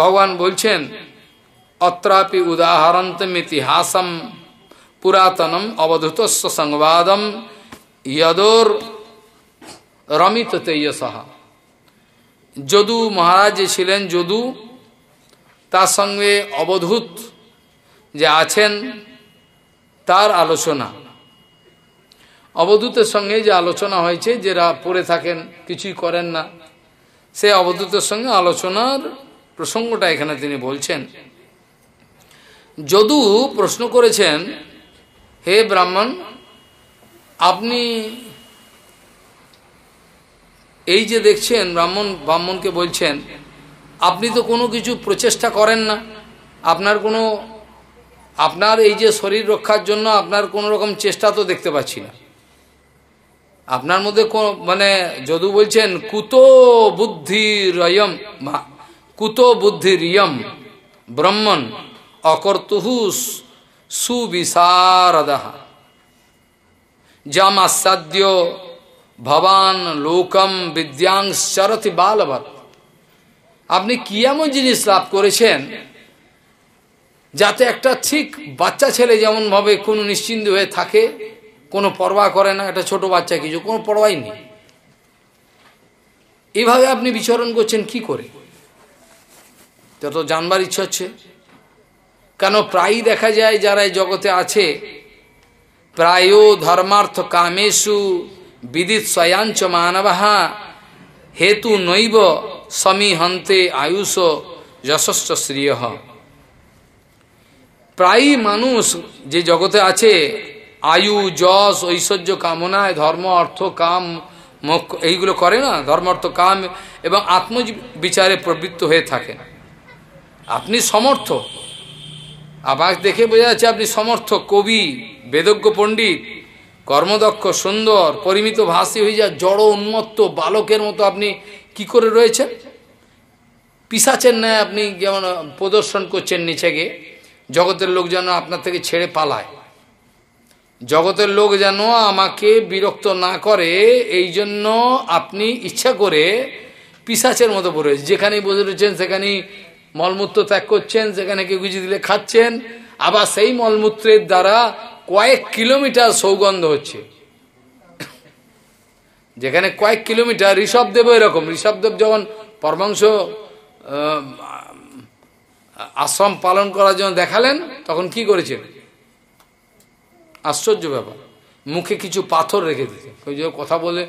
ভগবান বলছেন অত্রাপি উদাহরণতম ইতিহাসম পুরাতনম অবধূতস্ব সংবাদম ইয়দোর রমিত তেজসহ যদু মহারাজ যে ছিলেন যদু তার সঙ্গে অবধূত যে আছেন তার আলোচনা অবধূতের সঙ্গে যে আলোচনা হয়েছে যারা পড়ে থাকেন কিছুই করেন না সে অবধূতের সঙ্গে আলোচনার প্রসঙ্গটা এখানে তিনি বলছেন যদু প্রশ্ন করেছেন হে ব্রাহ্মণ আপনি এই যে দেখছেন ব্রাহ্মণ ব্রাহ্মণকে বলছেন আপনি তো কোনো কিছু প্রচেষ্টা করেন না আপনার কোনো আপনার এই যে শরীর রক্ষার জন্য আপনার কোনো রকম চেষ্টা তো দেখতে পাচ্ছি না আপনার মধ্যে মানে যদু বলছেন কুতো বুদ্ধি রয়ম কুতো বুদ্ধিরিয়ম ব্রহ্মণ অকর্তুহু সুবিশারদ যম আসাদ্য ভবান লোকম বিদ্যাংশরতি বালবত আপনি কি এমন জিনিস লাভ করেছেন যাতে একটা ঠিক বাচ্চা ছেলে যেমনভাবে কোনো নিশ্চিন্ত হয়ে থাকে কোনো পরোয়া করে না একটা ছোট বাচ্চা কিছু কোনো পরোয়াই নেই এভাবে আপনি বিচরণ করছেন কি করে যত জানবার ইচ্ছা হচ্ছে কেন প্রায়ই দেখা যায় যারা এই জগতে আছে প্রায় ধর্মার্থ কামেশু বিদিত স্বয়াঞ্চ মানবাহা হেতু নৈব সমী হন্তে আয়ুষ যশস্ব শ্রেয় প্রায়ই মানুষ যে জগতে আছে আয়ু যশ ঐশ্বর্য কামনায় ধর্ম অর্থ কাম মুখ এইগুলো করে না ধর্ম অর্থ কাম এবং আত্মবিচারে প্রবৃত্ত হয়ে থাকে আপনি সমর্থ আবাস দেখে বোঝা যাচ্ছে আপনি সমর্থ কবি বেদজ্ঞ পণ্ডিত কর্মদক্ষ সুন্দর পরিমিত ভাষী হয়ে যা জড় উন্মত্ত বালকের মতো আপনি কি করে রয়েছেন পিসাচের ন্যায় আপনি যেমন প্রদর্শন করছেন গিয়ে জগতের লোক যেন আপনার থেকে ছেড়ে পালায় জগতের লোক যেন আমাকে বিরক্ত না করে এই জন্য আপনি ইচ্ছা করে পিসাচের মতো পড়ে যেখানেই বসে রয়েছেন সেখানেই মলমূত্র ত্যাগ করছেন সেখানে কেউ গুজি দিলে খাচ্ছেন আবার সেই মলমূত্রের দ্বারা কয়েক কিলোমিটার সৌগন্ধ হচ্ছে যেখানে কয়েক কিলোমিটার ঋষভদেব এরকম ঋষভদেব যখন পরমাংশ আশ্রম পালন করার জন্য দেখালেন তখন কি করেছেন আশ্চর্য ব্যাপার মুখে কিছু পাথর রেখে দিতে ওই কথা বলে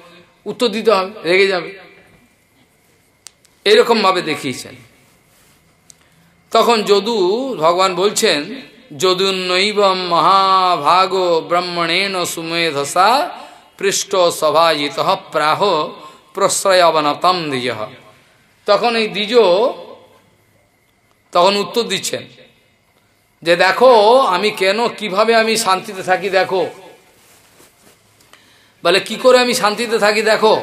উত্তর দিতে হবে রেগে যাবে ভাবে দেখিয়েছেন তখন যদু ভগবান বলছেন যদুন্নৈব মহাভাগ ব্রহ্মণেন সুমেধসা পৃষ্ঠ সভাজিত প্রাহ প্রশ্রয় অবনতম দ্বিজ তখন এই দ্বিজ তখন উত্তর দিচ্ছেন যে দেখো আমি কেন কিভাবে আমি শান্তিতে থাকি দেখো বলে কি করে আমি শান্তিতে থাকি দেখো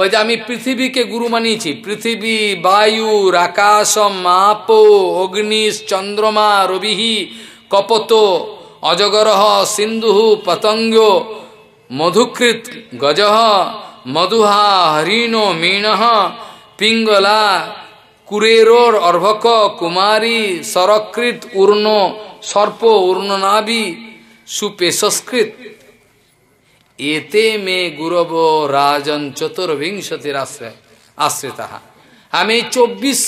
বলছে আমি পৃথিবীকে গুরু মানিয়েছি পৃথিবী বায়ু আকাশ মাপ অগ্নিশ চন্দ্রমা রবিহি কপত অজগরহ সিন্ধু পতঙ্গ মধুকৃত গজহ মধুহা হরিণ মীনহ পিঙ্গলা কুরেরোর অর্ভক কুমারী সরকৃত উর্ণ সর্প উর্ণনাবি সুপেশস্কৃত এতে মে গুরব রাজন চতুর্িংশতির আশ্রয় তাহা আমি চব্বিশ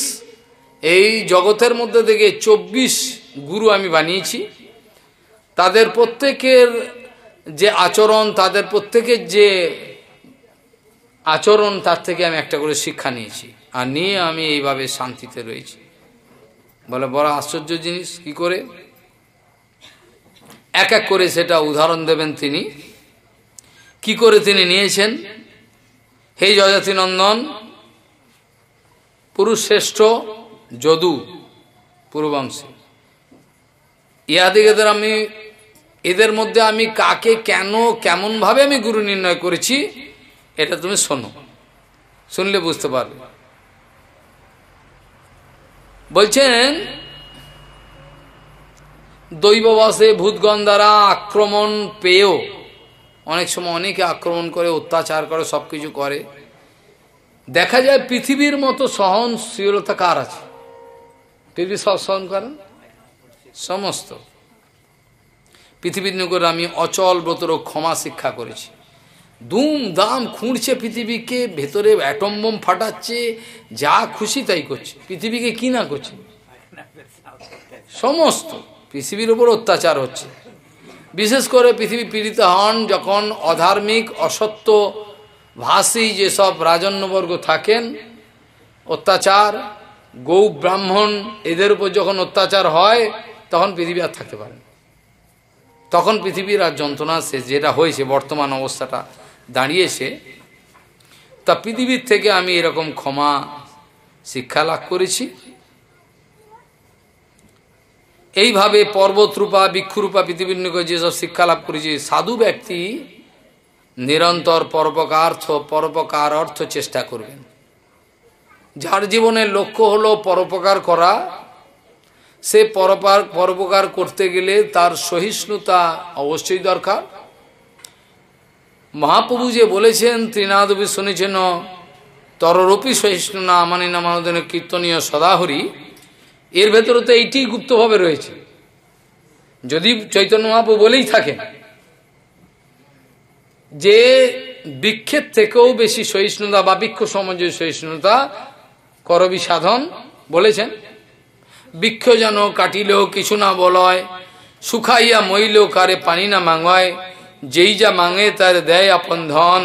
এই জগতের মধ্যে থেকে চব্বিশ গুরু আমি বানিয়েছি তাদের প্রত্যেকের যে আচরণ তাদের প্রত্যেকের যে আচরণ তার থেকে আমি একটা করে শিক্ষা নিয়েছি আর নিয়ে আমি এইভাবে শান্তিতে রয়েছি বলে বড় আশ্চর্য জিনিস কি করে এক এক করে সেটা উদাহরণ দেবেন তিনি কি করে তিনি নিয়েছেন হে পুরুষ পুরুষশ্রেষ্ঠ যদু পূর্ববংশে ইহাদিগেদের আমি এদের মধ্যে আমি কাকে কেন কেমনভাবে আমি গুরু নির্ণয় করেছি এটা তুমি শোনো শুনলে বুঝতে পারবে বলছেন দৈববাসে ভূতগণ দ্বারা আক্রমণ পেয়েও অনেক সময় অনেকে আক্রমণ করে অত্যাচার করে সব কিছু করে দেখা যায় পৃথিবীর মতো সহনশীলতা কার আছে পৃথিবী সব সহন করেন সমস্ত পৃথিবীর নগর আমি অচল ব্রতর ক্ষমা শিক্ষা করেছি দুম দাম খুঁড়ছে পৃথিবীকে ভেতরে অ্যাটম বোম ফাটাচ্ছে যা খুশি তাই করছে পৃথিবীকে কি না করছে সমস্ত পৃথিবীর উপর অত্যাচার হচ্ছে বিশেষ করে পৃথিবী পীড়িত হন যখন অধার্মিক অসত্য ভাষী যেসব রাজন্যবর্গ থাকেন অত্যাচার গৌ ব্রাহ্মণ এদের উপর যখন অত্যাচার হয় তখন পৃথিবী আর থাকতে পারেন তখন পৃথিবীর আর যন্ত্রণা সে যেটা হয়েছে বর্তমান অবস্থাটা দাঁড়িয়েছে তা পৃথিবীর থেকে আমি এরকম ক্ষমা শিক্ষা লাভ করেছি এইভাবে পর্বতরূপা বৃক্ষরূপা পৃথিবীর নিকট যেসব শিক্ষা লাভ করেছে সাধু ব্যক্তি নিরন্তর পরোপকার্থ পরোপকার অর্থ চেষ্টা করবেন যার জীবনের লক্ষ্য হলো পরোপকার করা সে পরপার পরোপকার করতে গেলে তার সহিষ্ণুতা অবশ্যই দরকার মহাপ্রভু যে বলেছেন তৃণাদবী শুনেছেন তররূপী সহিষ্ণু না মানে না কীর্তনীয় সদাহরি এর ভেতরে তো এইটি গুপ্তভাবে রয়েছে যদি চৈতন্য মহাপু বলেই থাকে যে বিক্ষেপ থেকেও বেশি সহিষ্ণুতা বা বৃক্ষ সমাজের সহিষ্ণুতা করবি সাধন বলেছেন বৃক্ষ যেন কাটিল কিছু না বলয় শুকাইয়া মইল কারে পানি না মাঙয় যেই যা মাঙে তার দেয় আপন ধন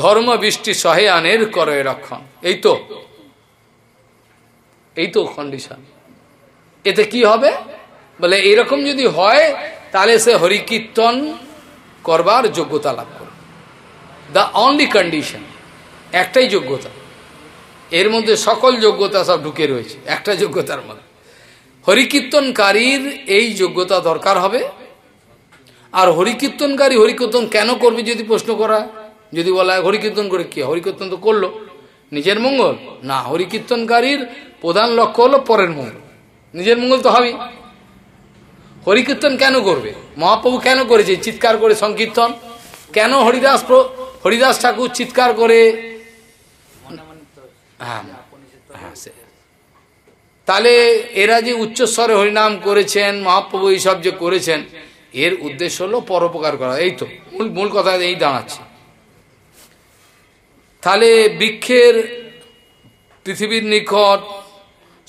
ঘর্ম বৃষ্টি সহে আনের করে রক্ষণ এই তো এই তো কন্ডিশন এতে কি হবে বলে এরকম যদি হয় তাহলে সে হরিকীর্তন করবার যোগ্যতা লাভ করবে দ্য অনলি কন্ডিশন একটাই যোগ্যতা এর মধ্যে সকল যোগ্যতা সব ঢুকে রয়েছে একটা যোগ্যতার মধ্যে হরিকীর্তনকারীর এই যোগ্যতা দরকার হবে আর হরিকীর্তনকারী হরিকীর্তন কেন করবে যদি প্রশ্ন করা যদি বলা হয় হরিকীর্তন করে কি হরিকীর্তন তো করলো নিজের মঙ্গল না হরিকীর্তনকারীর প্রধান লক্ষ্য হলো পরের মঙ্গল নিজের মঙ্গল তো হবেই হরিকীর্তন কেন করবে মহাপ্রভু কেন করেছে চিৎকার করে সংকীর্তন কেন হরিদাস হরিদাস ঠাকুর চিৎকার করে হ্যাঁ, হ্যাঁ তাহলে এরা যে উচ্চস্বরে হরিনাম করেছেন মহাপ্রভু এইসব যে করেছেন এর উদ্দেশ্য হলো পরোপকার করা এই তো মূল মূল কথা এই দাঁড়াচ্ছে তাহলে বৃক্ষের পৃথিবীর নিকট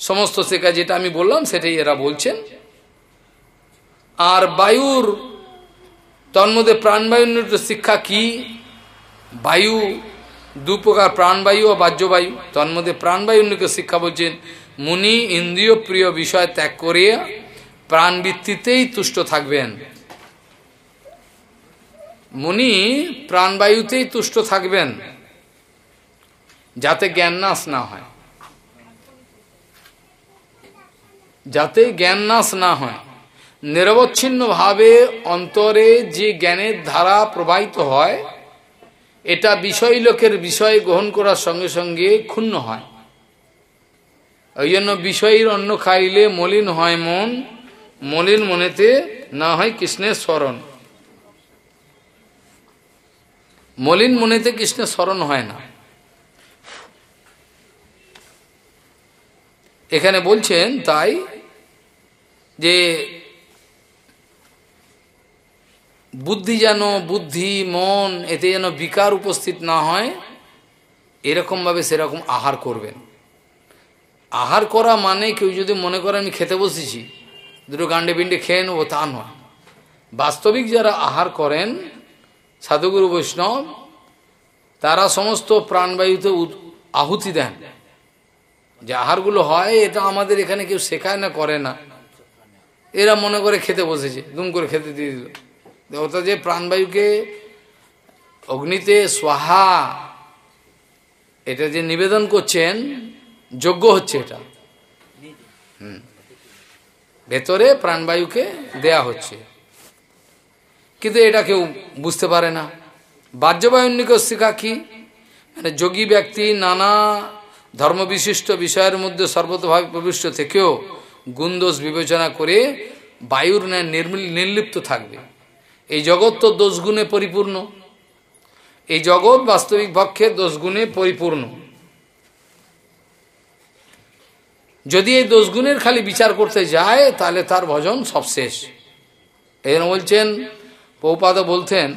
সমস্ত শেখা যেটা আমি বললাম সেটাই এরা বলছেন আর বায়ুর তন্মধ্যে প্রাণবায়ুর শিক্ষা কি বায়ু দু প্রকার প্রাণবায়ু ও বাহ্যবায়ু তন্মধ্যে প্রাণবায়ুন্নক শিক্ষা বলছেন মুনি ইন্দ্রিয় প্রিয় বিষয় ত্যাগ করিয়া প্রাণবৃত্তিতেই তুষ্ট থাকবেন মুনি প্রাণবায়ুতেই তুষ্ট থাকবেন যাতে জ্ঞান নাশ না হয় যাতে জ্ঞান নাশ না হয় নিরবচ্ছিন্নভাবে অন্তরে যে জ্ঞানের ধারা প্রবাহিত হয় এটা বিষয় লোকের বিষয় গ্রহণ করার সঙ্গে সঙ্গে ক্ষুণ্ণ হয় ওই জন্য বিষয়ের অন্ন খাইলে মলিন হয় মন মলিন মনেতে না হয় কৃষ্ণের স্মরণ মলিন মনেতে কৃষ্ণের স্মরণ হয় না এখানে বলছেন তাই যে বুদ্ধি যেন বুদ্ধি মন এতে যেন বিকার উপস্থিত না হয় এরকমভাবে সেরকম আহার করবেন আহার করা মানে কেউ যদি মনে করে আমি খেতে বসেছি দুটো গান্ডে পিণ্ডে খেয়ে নেবো তা নয় বাস্তবিক যারা আহার করেন সাধুগুরু বৈষ্ণব তারা সমস্ত প্রাণবায়ুতে আহুতি দেন যে আহারগুলো হয় এটা আমাদের এখানে কেউ শেখায় না করে না এরা মনে করে খেতে বসেছে দুম করে খেতে দিয়ে দিল দেবতা যে প্রাণবায়ুকে অগ্নিতে সোহা এটা যে নিবেদন করছেন যোগ্য হচ্ছে এটা হুম ভেতরে প্রাণবায়ুকে দেয়া হচ্ছে কিন্তু এটা কেউ বুঝতে পারে না বাহ্যবায়ুর নিকশিকা কি মানে যোগী ব্যক্তি নানা ধর্মবিশিষ্ট বিষয়ের মধ্যে সর্বতভাবে প্রবিষ্ট থেকেও গুণদোষ বিবেচনা করে বায়ুর ন্যায় নির্লিপ্ত থাকবে এই জগৎ তো দোষগুণে পরিপূর্ণ এই জগৎ বাস্তবিক পক্ষে দোষগুণে পরিপূর্ণ যদি এই দোষগুণের খালি বিচার করতে যায় তাহলে তার ভজন সব শেষ এর বলছেন পৌপাদ বলতেন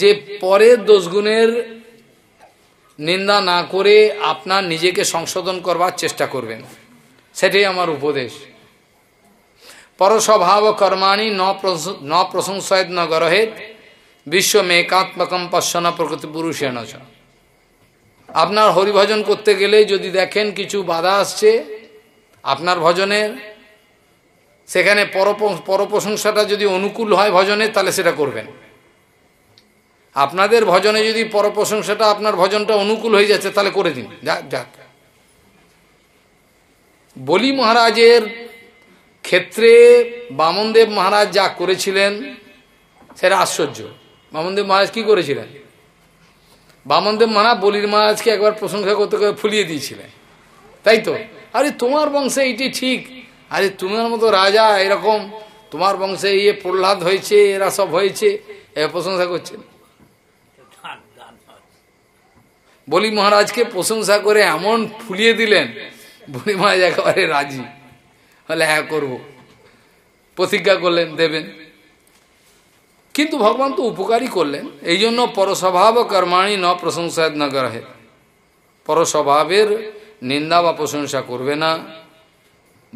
যে পরের দোষগুণের নিন্দা না করে আপনার নিজেকে সংশোধন করবার চেষ্টা করবেন সেটাই আমার উপদেশ পরস্বভাব কর্মাণী ন প্রশংসায় ন গরহেত বিশ্ব মেকাত্মকম পশ্যনা প্রকৃতি পুরুষ চ আপনার হরিভজন করতে গেলে যদি দেখেন কিছু বাধা আসছে আপনার ভজনের সেখানে পরপ্রশংসাটা যদি অনুকূল হয় ভজনে তাহলে সেটা করবেন আপনাদের ভজনে যদি পরপ্রশংসাটা আপনার ভজনটা অনুকূল হয়ে যাচ্ছে তাহলে করে দিন যাক যাক বলি মহারাজের ক্ষেত্রে বামনদেব মহারাজ যা করেছিলেন সেটা আশ্চর্য বামনদেব মহারাজ কি করেছিলেন বামনদেব মহারাজ বলির মহারাজকে একবার প্রশংসা করতে করে ফুলিয়ে দিয়েছিলেন তাই তো আরে তোমার বংশে এইটি ঠিক আরে তোমার মতো রাজা এরকম তোমার বংশে ইয়ে প্রহ্লাদ হয়েছে এরা সব হয়েছে এ প্রশংসা করছেন বলি মহারাজকে প্রশংসা করে এমন ফুলিয়ে দিলেন বুড়িমায় একেবারে রাজি হলে হ্যাঁ করবো প্রতিজ্ঞা করলেন দেবেন কিন্তু ভগবান তো উপকারই করলেন এই জন্য পরস্বভাব কর্মাণী ন প্রশংসা না পরস্বভাবের নিন্দা বা প্রশংসা করবে না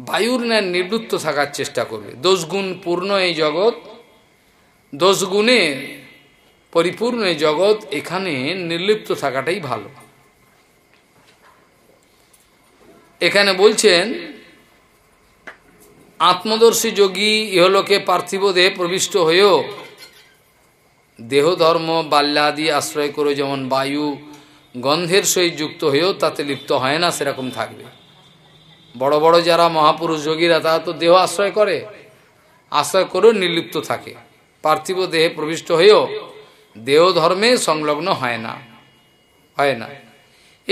বায়ুর ন্যায় নিবৃত্ত থাকার চেষ্টা করবে দোষগুণ পূর্ণ এই জগৎ দোষগুণে পরিপূর্ণ এই জগৎ এখানে নির্লিপ্ত থাকাটাই ভালো এখানে বলছেন আত্মদর্শী যোগী ইহলোকে পার্থিব দেহে প্রবিষ্ট হয়েও দেহধর্ম বাল্যাদি আশ্রয় করে যেমন বায়ু গন্ধের সহিত যুক্ত হয়েও তাতে লিপ্ত হয় না সেরকম থাকবে বড় বড় যারা মহাপুরুষ যোগীরা তারা তো দেহ আশ্রয় করে আশ্রয় করেও নির্লিপ্ত থাকে পার্থিব দেহে প্রবিষ্ট হয়েও দেহ ধর্মে সংলগ্ন হয় না হয় না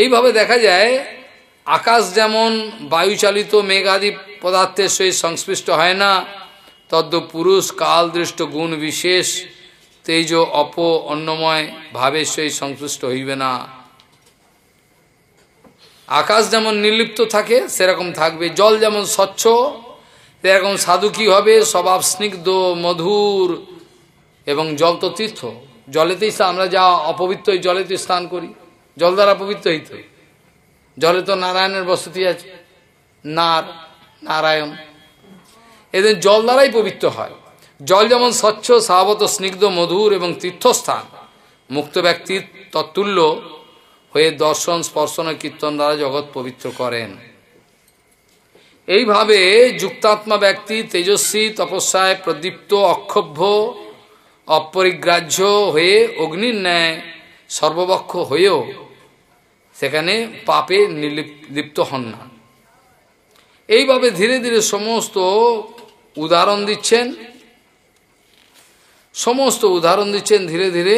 এইভাবে দেখা যায় আকাশ যেমন বায়ুচালিত মেঘাদি পদার্থের সহিত সংশ্লিষ্ট হয় না তদ্য পুরুষ কাল দৃষ্ট গুণ বিশেষ তেজ অপ অন্নময় ভাবের সহিত সংশ্লিষ্ট হইবে না আকাশ যেমন নির্লিপ্ত থাকে সেরকম থাকবে জল যেমন স্বচ্ছ সেরকম সাধু কী হবে স্বভাব স্নিগ্ধ মধুর এবং জল তো তীর্থ জলেতেই আমরা যা অপবিত্র জলেতে স্নান করি জল দ্বারা পবিত্র হইতে জলে তো নারায়ণের বসতি আছে নার নারায়ণ এদের জল দ্বারাই পবিত্র হয় জল যেমন স্বচ্ছ স্বাবত স্নিগ্ধ মধুর এবং তীর্থস্থান মুক্ত ব্যক্তির তত্তুল্য হয়ে দর্শন স্পর্শন কীর্তন দ্বারা জগৎ পবিত্র করেন এইভাবে যুক্তাত্মা ব্যক্তি তেজস্বী তপস্যায় প্রদীপ্ত অক্ষভ্য অপরিগ্রাহ্য হয়ে অগ্নির ন্যায় সর্ববক্ষ হয়েও সেখানে পাপে লিপ্ত হন না এইভাবে ধীরে ধীরে সমস্ত উদাহরণ দিচ্ছেন সমস্ত উদাহরণ দিচ্ছেন ধীরে ধীরে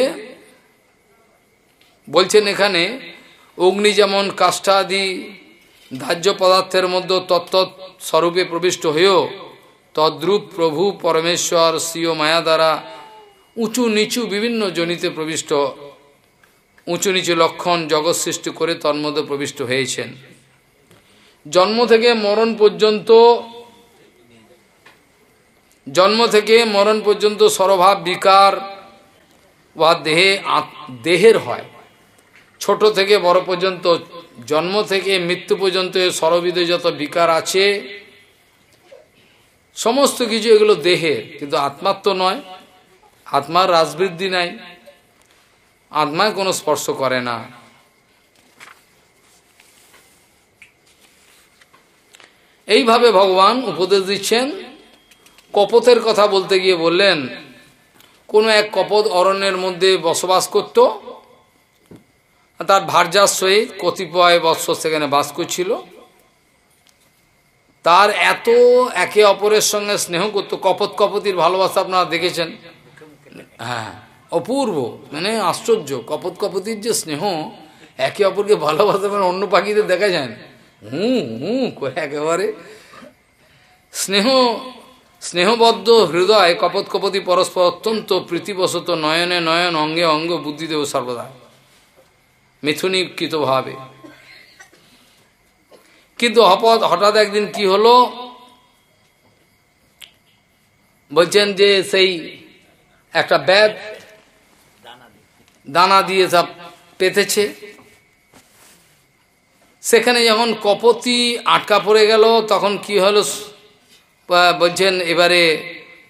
বলছেন এখানে অগ্নি যেমন কাষ্ঠাদি ধার্য পদার্থের মধ্যে তত্ত্ব স্বরূপে প্রবিষ্ট হয়েও তদ্রূপ প্রভু পরমেশ্বর সিও মায়া দ্বারা উঁচু নিচু বিভিন্ন জনিতে প্রবিষ্ট উঁচু নিচু লক্ষণ জগৎ সৃষ্টি করে তন্মধ্যে প্রবিষ্ট হয়েছেন জন্ম থেকে মরণ পর্যন্ত জন্ম থেকে মরণ পর্যন্ত সরভাব বিকার বা দেহে দেহের হয় ছোট থেকে বড় পর্যন্ত জন্ম থেকে মৃত্যু পর্যন্ত সরবিদে যত বিকার আছে সমস্ত কিছু এগুলো দেহের কিন্তু আত্মার তো নয় আত্মার রাজবৃদ্ধি নাই আত্মায় কোনো স্পর্শ করে না এইভাবে ভগবান উপদেশ দিচ্ছেন কপতের কথা বলতে গিয়ে বললেন কোনো এক কপদ অরণ্যের মধ্যে বসবাস করত তার ভার্যার সহিত কতিপয় বৎসর সেখানে বাস করছিল তার এত একে অপরের সঙ্গে স্নেহ করত কপত কপতির ভালোবাসা আপনারা দেখেছেন হ্যাঁ অপূর্ব মানে আশ্চর্য কপত কপতির যে স্নেহ একে অপরকে ভালোবাসা মানে অন্য পাখিতে দেখা যায় না হুঁ হুঁ করে একেবারে স্নেহ স্নেহবদ্ধ হৃদয় কপত কপতি পরস্পর অত্যন্ত প্রীতিবশত নয়নে নয়ন অঙ্গে অঙ্গ বুদ্ধিদেব সর্বদা মিথুনীকৃতভাবে কিন্তু অপদ হঠাৎ একদিন কি হলো বলছেন যে সেই একটা ব্যাগ দানা দিয়ে তা পেতেছে সেখানে যখন কপতি আটকা পড়ে গেল তখন কি হলো বলছেন এবারে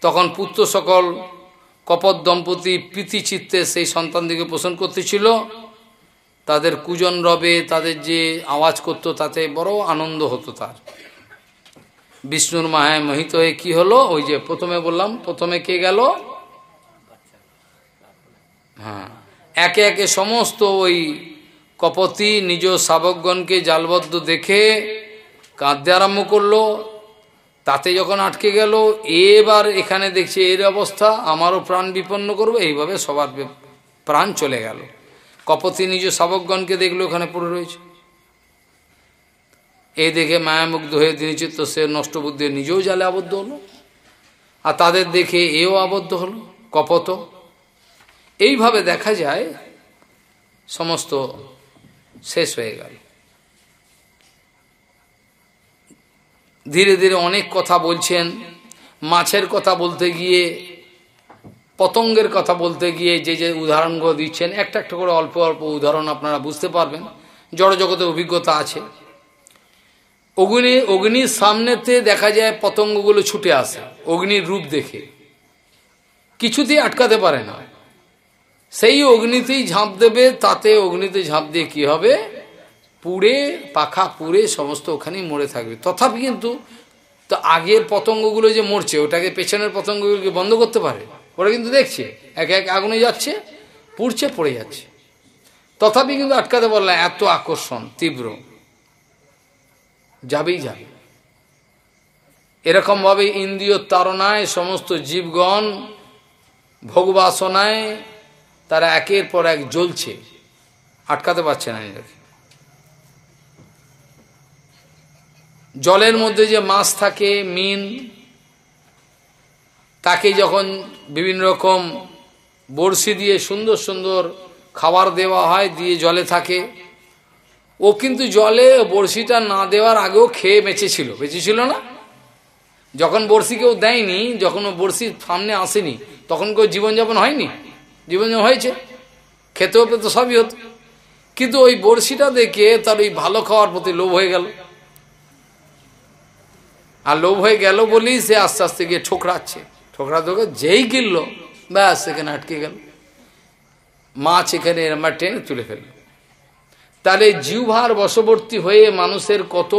তখন পুত্র সকল কপত দম্পতি প্রীতিচিত্তে সেই দিকে পোষণ করতেছিল তাদের কুজন রবে তাদের যে আওয়াজ করত তাতে বড় আনন্দ হতো তার বিষ্ণুর মায়ায় মোহিত হয়ে কি হলো ওই যে প্রথমে বললাম প্রথমে কে গেল হ্যাঁ একে একে সমস্ত ওই কপতি নিজ শাবকগণকে জালবদ্ধ দেখে কাঁদতে আরম্ভ করলো তাতে যখন আটকে গেল এবার এখানে দেখছি এর অবস্থা আমারও প্রাণ বিপন্ন করবো এইভাবে সবার প্রাণ চলে গেল কপতি নিজ শাবকগণকে দেখলো ওখানে পড়ে রয়েছে এই দেখে মায়ামুগ্ধ হয়ে চিত্ত সে নষ্ট বুদ্ধি নিজেও জালে আবদ্ধ হলো আর তাদের দেখে এও আবদ্ধ হলো কপত এইভাবে দেখা যায় সমস্ত শেষ হয়ে গেল ধীরে ধীরে অনেক কথা বলছেন মাছের কথা বলতে গিয়ে পতঙ্গের কথা বলতে গিয়ে যে যে উদাহরণগুলো দিচ্ছেন একটা একটা করে অল্প অল্প উদাহরণ আপনারা বুঝতে পারবেন জড়জগতের অভিজ্ঞতা আছে অগ্নি অগ্নির সামনেতে দেখা যায় পতঙ্গগুলো ছুটে আসে অগ্নির রূপ দেখে কিছুতেই আটকাতে পারে না সেই অগ্নিতেই ঝাঁপ দেবে তাতে অগ্নিতে ঝাঁপ দিয়ে কি হবে পুড়ে পাখা পুড়ে সমস্ত ওখানেই মরে থাকবে তথাপি কিন্তু তো আগের পতঙ্গগুলো যে মরছে ওটাকে পেছনের পতঙ্গগুলোকে বন্ধ করতে পারে ওরা কিন্তু দেখছে এক এক আগুনে যাচ্ছে পুড়ছে পড়ে যাচ্ছে তথাপি কিন্তু আটকাতে পারল এত আকর্ষণ তীব্র যাবেই যাবে এরকমভাবে ইন্দ্রিয় তারণায় সমস্ত জীবগণ ভোগবাসনায় তারা একের পর এক জ্বলছে আটকাতে পারছে না নিজেকে জলের মধ্যে যে মাছ থাকে মিন তাকে যখন বিভিন্ন রকম বড়শি দিয়ে সুন্দর সুন্দর খাবার দেওয়া হয় দিয়ে জলে থাকে ও কিন্তু জলে বড়শিটা না দেওয়ার আগেও খেয়ে বেঁচেছিল বেঁচেছিল না যখন বড়শি কেউ দেয়নি যখন ও বড়শির সামনে আসেনি তখন কেউ জীবনযাপন হয়নি জীবন হয়েছে খেতেও তো সবই হতো কিন্তু ওই বড়শিটা দেখে তার ওই ভালো খাওয়ার প্রতি লোভ হয়ে গেল আর লোভ হয়ে গেল বলেই সে আস্তে আস্তে গিয়ে ঠোকরাচ্ছে ঠোকরা তোকে যেই কিনল ব্যাস সেখানে আটকে গেল মাছ এখানে আমার টেনে তুলে ফেলল তাহলে জিহ্বার বশবর্তী হয়ে মানুষের কত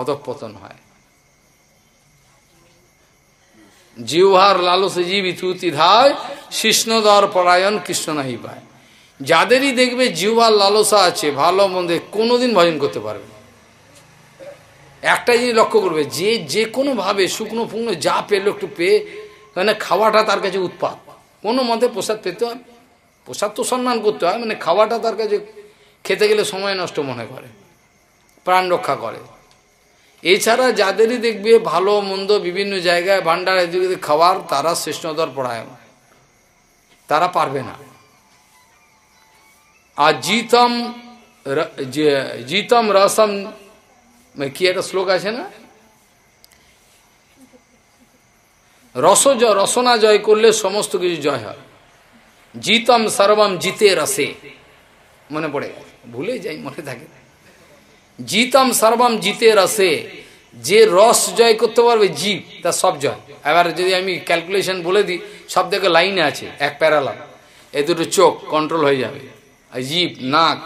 অধপতন হয় জিহ্বার লালস জীবিত ধায় শিষ্ণদর পরায়ণ কৃষ্ণ নাহি পায় যাদেরই দেখবে জিহ্বার লালসা আছে ভালো মন্দে কোনোদিন ভজন করতে পারবে একটা জিনিস লক্ষ্য করবে যে যে কোনোভাবে শুকনো ফুকনো যা পেলো একটু পেয়ে মানে খাওয়াটা তার কাছে উৎপাত কোনো মতে প্রসাদ পেতে হয় প্রসাদ তো সম্মান করতে হয় মানে খাওয়াটা তার কাছে খেতে গেলে সময় নষ্ট মনে করে প্রাণ রক্ষা করে এছাড়া যাদেরই দেখবে ভালো মন্দ বিভিন্ন জায়গায় ভান্ডার এদিকে খাওয়ার তারা শ্রেষ্ঠতর পড়ায় তারা পারবে না আর জিতম জিতম রসম কি একটা শ্লোক আছে না রস রসনা জয় করলে সমস্ত কিছু জয় হয় জিতম সর্বম জিতে রসে মনে পড়ে ভুলে যাই মনে থাকে জিতাম সর্বম জিতে রসে যে রস জয় করতে পারবে জীব তা সব জয় এবার যদি আমি ক্যালকুলেশন বলে দিই সব থেকে লাইনে আছে এক প্যারালাম এ দুটো চোখ কন্ট্রোল হয়ে যাবে জীব নাক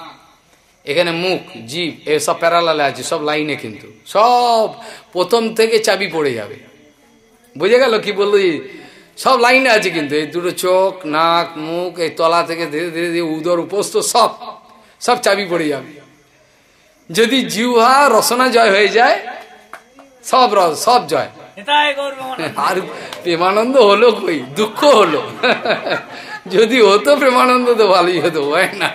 এখানে মুখ জীব এসব প্যারালালে আছে সব লাইনে কিন্তু সব প্রথম থেকে চাবি পড়ে যাবে বুঝে গেল কি বললি সব লাইনে আছে কিন্তু এই দুটো চোখ নাক মুখ এই তলা থেকে ধীরে ধীরে ধীরে উদর উপস্থ সব সব চাবি পড়ে যাবে যদি জিহা রসনা জয় হয়ে যায় সব রস সব জয় আর প্রেমানন্দ হলো কই দুঃখ হলো যদি হতো প্রেমানন্দ তো ভালোই হতো হয় না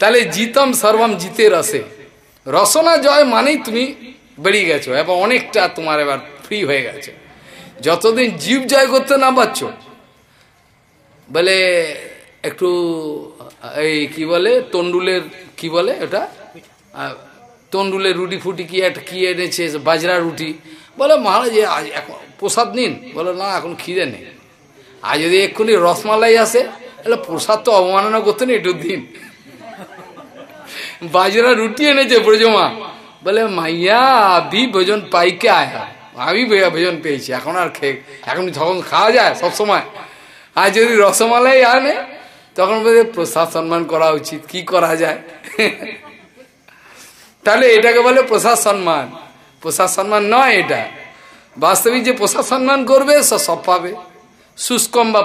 তাহলে জিতম সর্বম জিতে রসে রসনা জয় মানেই তুমি বেরিয়ে গেছো এবং অনেকটা তোমার এবার ফ্রি হয়ে গেছে যতদিন জীব জয় করতে না পারছ বলে একটু এই কি বলে তন্ডুলের কি বলে ওটা তন্ডুলের রুটি ফুটি কি একটা কি এনেছে বাজরা রুটি বলে মহারাজ এখন প্রসাদ নিন বলে না এখন খিদে নেই আর যদি এক্ষুনি রসমালাই আসে তাহলে প্রসাদ তো অবমাননা করতে না একটু দিন বাজরা রুটি এনেছে ব্রজমা বলে মাইয়া ভি ভোজন পাইকে আয়া আমি ভোজন পেয়েছি এখন আর খেয়ে এখন যখন খাওয়া যায় সবসময় আর যদি রসমালাই আনে তখন বলে প্রসাদ সম্মান করা উচিত কি করা যায় তাহলে এটাকে বলে প্রসাদ সম্মান প্রসাদ সম্মান নয় এটা বাস্তবিক যে প্রসাদ সম্মান করবে সব পাবে শুষ্কম বা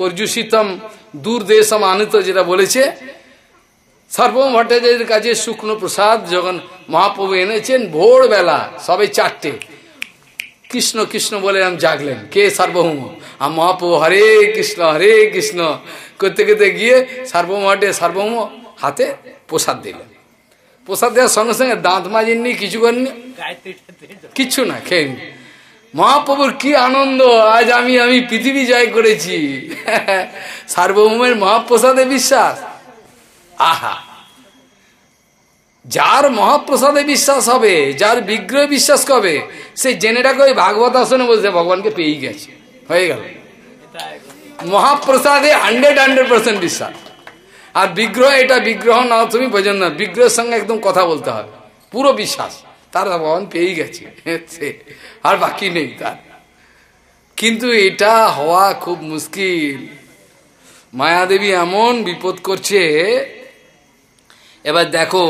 পর্যুষিতম দূর দেশম আনিত যেটা বলেছে সর্বম ভট্টাচার্যের কাছে শুকনো প্রসাদ যখন মহাপ্রভু এনেছেন ভোরবেলা সবে চারটে কৃষ্ণ কৃষ্ণ বলে আমি জাগলেন কে সার্বভৌম আর মহাপ্রভু হরে কৃষ্ণ হরে কৃষ্ণ করতে করতে গিয়ে সার্বভৌম হাটে সার্বভৌম হাতে প্রসাদ দিলেন প্রসাদ দেওয়ার সঙ্গে সঙ্গে দাঁত মাজেননি কিছু করেননি কিচ্ছু না খেয়ে মহাপ্রভুর কি আনন্দ আজ আমি আমি পৃথিবী জয় করেছি সার্বভৌমের মহাপ্রসাদে বিশ্বাস আহা যার মহাপ্রসাদে বিশ্বাস হবে যার বিগ্রহে বিশ্বাস করবে সে জেনেটাকে ওই ভাগবত আসনে বলছে ভগবানকে পেয়েই গেছে হয়ে গেল মহাপ্রসাদে হান্ড্রেড হান্ড্রেড পার্সেন্ট বিশ্বাস আর বিগ্রহ এটা বিগ্রহ না তুমি বোঝেন না বিগ্রহের সঙ্গে একদম কথা বলতে হবে পুরো বিশ্বাস তার ভগবান পেয়েই গেছে আর বাকি নেই তার কিন্তু এটা হওয়া খুব মুশকিল মায়াদেবী এমন বিপদ করছে এবার দেখো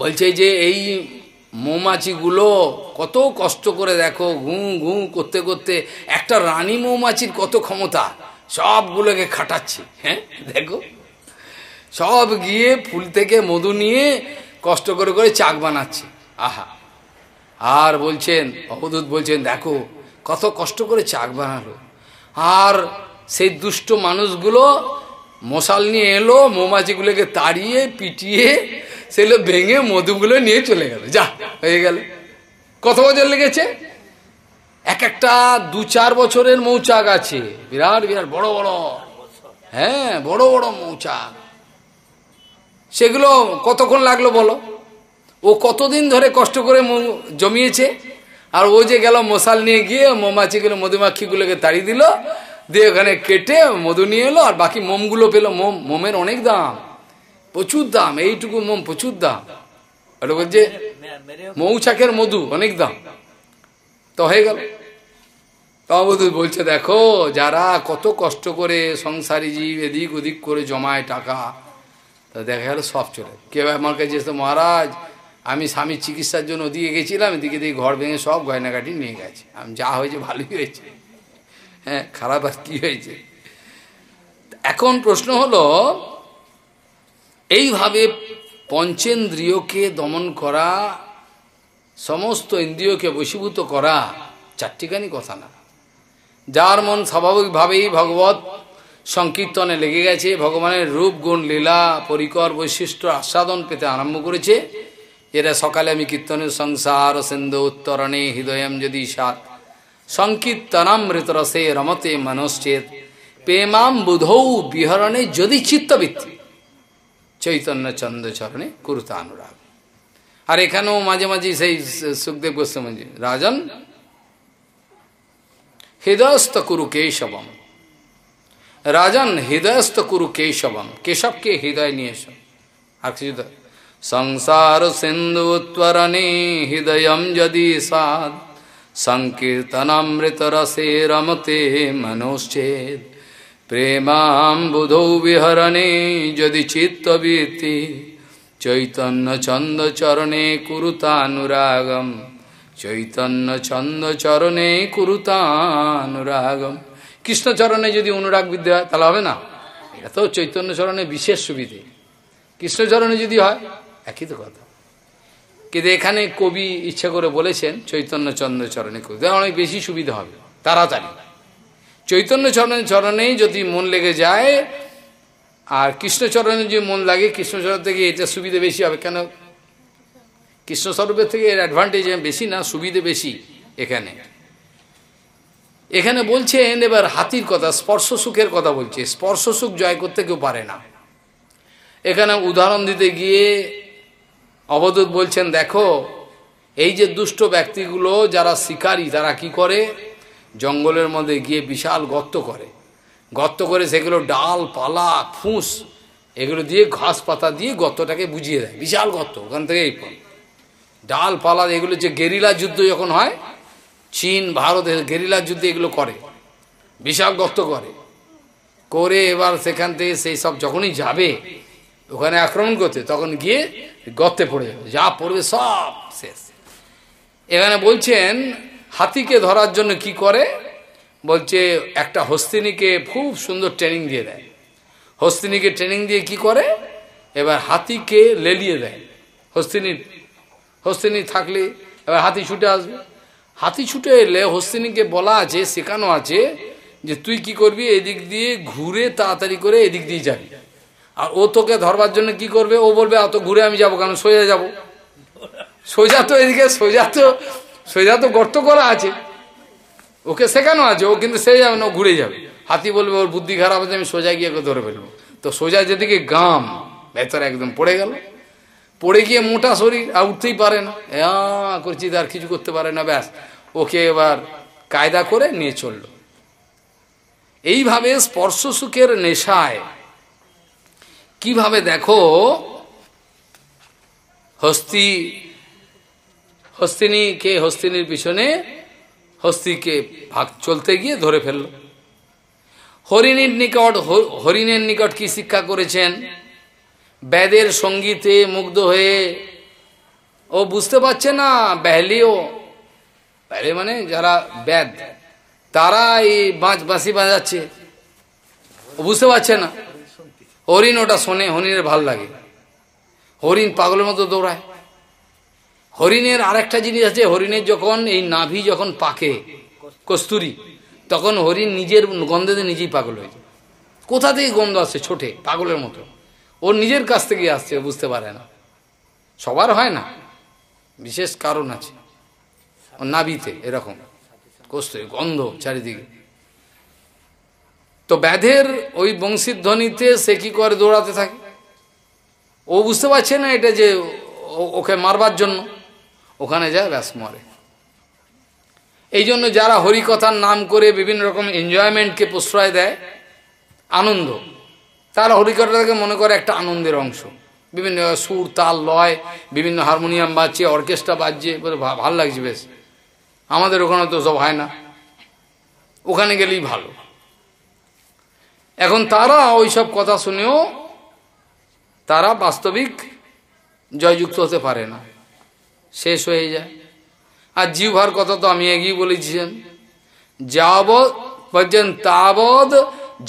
বলছে যে এই মৌমাছিগুলো কত কষ্ট করে দেখো ঘু ঘু করতে করতে একটা রানী মৌমাছির কত ক্ষমতা সবগুলোকে খাটাচ্ছে হ্যাঁ দেখো সব গিয়ে ফুল থেকে মধু নিয়ে কষ্ট করে করে চাক বানাচ্ছে আহা আর বলছেন অবদূত বলছেন দেখো কত কষ্ট করে চাক বানালো আর সেই দুষ্ট মানুষগুলো মশাল নিয়ে এলো মৌমাছিগুলোকে তাড়িয়ে পিটিয়ে সেগুলো ভেঙে মধুগুলো নিয়ে চলে গেল যা হয়ে গেল কত বছর লেগেছে এক একটা দু চার বছরের মৌচাক আছে বিরাট বিরাট বড় বড় হ্যাঁ বড় বড় মৌচাক সেগুলো কতক্ষণ লাগলো বলো ও কতদিন ধরে কষ্ট করে জমিয়েছে আর ও যে গেল মশাল নিয়ে গিয়ে মৌমাছিগুলো মধুমাক্ষিগুলোকে তাড়িয়ে দিল দিয়ে ওখানে কেটে মধু নিয়ে এলো আর বাকি মোমগুলো পেলো মোম মোমের অনেক দাম প্রচুর দাম এইটুকু মোম প্রচুর দাম ওটা বলছে মৌচাকের মধু অনেক দাম তো হয়ে গেল তবধূত বলছে দেখো যারা কত কষ্ট করে সংসারী জীব এদিক ওদিক করে জমায় টাকা তা দেখা গেল সব চলে কেউ আমার কাছে যেত মহারাজ আমি স্বামীর চিকিৎসার জন্য দিয়ে গেছিলাম এদিকে দিয়ে ঘর ভেঙে সব গয়নাঘাটি নিয়ে গেছে আমি যা হয়েছে ভালোই হয়েছে হ্যাঁ খারাপ আর কি হয়েছে এখন প্রশ্ন হলো এইভাবে পঞ্চেন্দ্রিয়কে দমন করা সমস্ত ইন্দ্রিয়কে বশীভূত করা চারটিখানি কথা না যার মন স্বাভাবিকভাবেই ভগবত সংকীর্তনে লেগে গেছে ভগবানের রূপ গুণ লীলা পরিকর বৈশিষ্ট্য আস্বাদন পেতে আরম্ভ করেছে এরা সকালে আমি কীর্তনের সংসার সেন্দ উত্তরণে হৃদয়ম যদি সাত संकीर्तनम ऋतरसे रमते मनोश्चेत पेमाम बुधौ विहरणे यदि চিত্তবৃত্তি চৈতন্য চন্দ চরণে কুরুতানুরাগ আর এখানেও মাঝে মাঝে সেই সুখদেব গোস্বামী রাজন হৃদয়স্থ কুরু কেশবম রাজন হৃদয়স্থ কুরু কেশবম কেশবকে হৃদয় নিয়ে এসো আর কিছু সংসার সিন্ধু ত্বরণে হৃদয়ম যদি সাধ সংকীর্তনামৃতরসে রমতে মনোশ্চেদ প্রেমাম্বুধৌ বিহরণে যদি চিত্তবৃত্তি চৈতন্যচন্দচরণে কুরুতানুরাগম চরণে কুরুতানুরাগম কৃষ্ণচরণে যদি অনুরাগ বিদ্যা হয় তাহলে হবে না এটা তো চৈতন্যচরণে বিশেষ সুবিধে কৃষ্ণচরণে যদি হয় একই তো কথা কিন্তু এখানে কবি ইচ্ছা করে বলেছেন চৈতন্য চন্দ্র চরণে কবি অনেক বেশি সুবিধা হবে তাড়াতাড়ি চৈতন্য চরণ চরণেই যদি মন লেগে যায় আর কৃষ্ণচরণে যদি মন লাগে কৃষ্ণচরণ থেকে এটা সুবিধা বেশি হবে কেন কৃষ্ণস্বরূপের থেকে এর অ্যাডভান্টেজ বেশি না সুবিধে বেশি এখানে এখানে বলছেন এবার হাতির কথা স্পর্শ সুখের কথা বলছে স্পর্শ সুখ জয় করতে কেউ পারে না এখানে উদাহরণ দিতে গিয়ে অবদূত বলছেন দেখো এই যে দুষ্ট ব্যক্তিগুলো যারা শিকারী তারা কি করে জঙ্গলের মধ্যে গিয়ে বিশাল গর্ত করে গর্ত করে সেগুলো ডাল পালা ফুঁস এগুলো দিয়ে ঘাস পাতা দিয়ে গর্তটাকে বুঝিয়ে দেয় বিশাল গর্ত ওখান থেকে এই ডাল পালা এগুলো যে গেরিলা যুদ্ধ যখন হয় চীন ভারত গেরিলা যুদ্ধ এগুলো করে বিশাল গর্ত করে করে এবার সেখান থেকে সেই সব যখনই যাবে ওখানে আক্রমণ করতে তখন গিয়ে গর্তে পড়ে যাবে যা পড়বে সব শেষ এখানে বলছেন হাতিকে ধরার জন্য কি করে বলছে একটা হস্তিনীকে খুব সুন্দর ট্রেনিং দিয়ে দেয় হস্তিনীকে ট্রেনিং দিয়ে কি করে এবার হাতিকে লেলিয়ে দেয় হস্তিনীর হস্তিনী থাকলে এবার হাতি ছুটে আসবে হাতি ছুটে এলে হস্তিনীকে বলা আছে শেখানো আছে যে তুই কি করবি এদিক দিয়ে ঘুরে তাড়াতাড়ি করে এদিক দিয়ে যাবি আর ও তোকে ধরবার জন্য কি করবে ও বলবে অত ঘুরে আমি যাবো কেন সোজা যাব সোজা তো এদিকে সোজা তো সোজা তো গর্ত করা আছে ওকে শেখানো আছে ও কিন্তু সে যাবে না ঘুরে যাবে হাতি বলবে ওর বুদ্ধি খারাপ আছে আমি সোজা গিয়ে ধরে ফেলবো তো সোজা যেদিকে গাম ভেতরে একদম পড়ে গেল পড়ে গিয়ে মোটা শরীর আর উঠতেই পারে না করছি আর কিছু করতে পারে না ব্যাস ওকে এবার কায়দা করে নিয়ে চলল এইভাবে স্পর্শ সুখের নেশায় কিভাবে দেখো হস্তি হস্তিনীকে হস্তিনীর পিছনে হস্তিকে ভাগ চলতে গিয়ে ধরে ফেলল হরিণীর নিকট হরিণের নিকট কি শিক্ষা করেছেন বেদের সঙ্গীতে মুগ্ধ হয়ে ও বুঝতে পারছে না বেহলিও বেহলি মানে যারা বেদ তারা এই বাঁশ বাঁশি বাজাচ্ছে ও বুঝতে পারছে না হরিণ ওটা শোনে হরিণের ভাল লাগে হরিণ পাগলের মতো দৌড়ায় হরিণের আরেকটা জিনিস আছে হরিণের যখন এই নাভি যখন পাকে কস্তুরি তখন হরিণ নিজের গন্ধেতে নিজেই পাগল হয়ে কোথা থেকে গন্ধ আসছে ছোটে পাগলের মতো ওর নিজের কাছ থেকে আসছে বুঝতে পারে না সবার হয় না বিশেষ কারণ আছে নাভিতে এরকম কস্তুরি গন্ধ চারিদিকে তো ব্যাধের ওই বংশীর ধ্বনিতে সে কী করে দৌড়াতে থাকে ও বুঝতে পারছে না এটা যে ওকে মারবার জন্য ওখানে যায় ব্যাস মরে এই জন্য যারা হরিকথার নাম করে বিভিন্ন রকম এনজয়মেন্টকে প্রশ্রয় দেয় আনন্দ তারা হরিকথাকে মনে করে একটা আনন্দের অংশ বিভিন্ন সুর তাল লয় বিভিন্ন হারমোনিয়াম বাজছে অর্কেস্ট্রা বাজছে ভাল লাগছে বেশ আমাদের ওখানে তো সব হয় না ওখানে গেলেই ভালো এখন তারা ওইসব কথা শুনেও তারা বাস্তবিক জয়যুক্ত হতে পারে না শেষ হয়ে যায় আর জিহার কথা তো আমি এগিয়ে বলেছিলেন যাবৎ তাবৎ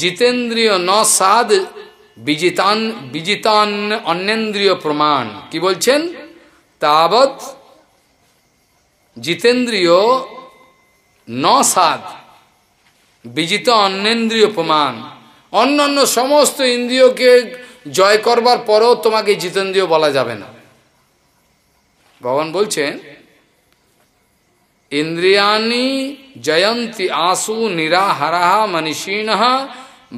জিতেন্দ্রীয় ন সাদ বিজিতান বিজিতান অন্যেন্দ্রীয় প্রমাণ কি বলছেন তাবৎ জিতেন্দ্রীয় ন সাদ বিজিত অন্যেন্দ্রীয় প্রমাণ অন্যান্য সমস্ত ইন্দ্রিয়কে জয় করবার পরেও তোমাকে জিতেন্দ্রিয় বলা যাবে না ভগবান বলছেন ইন্দ্রিয়ানি জয়ন্তী আসু নিরাহারাহা মনীষীণ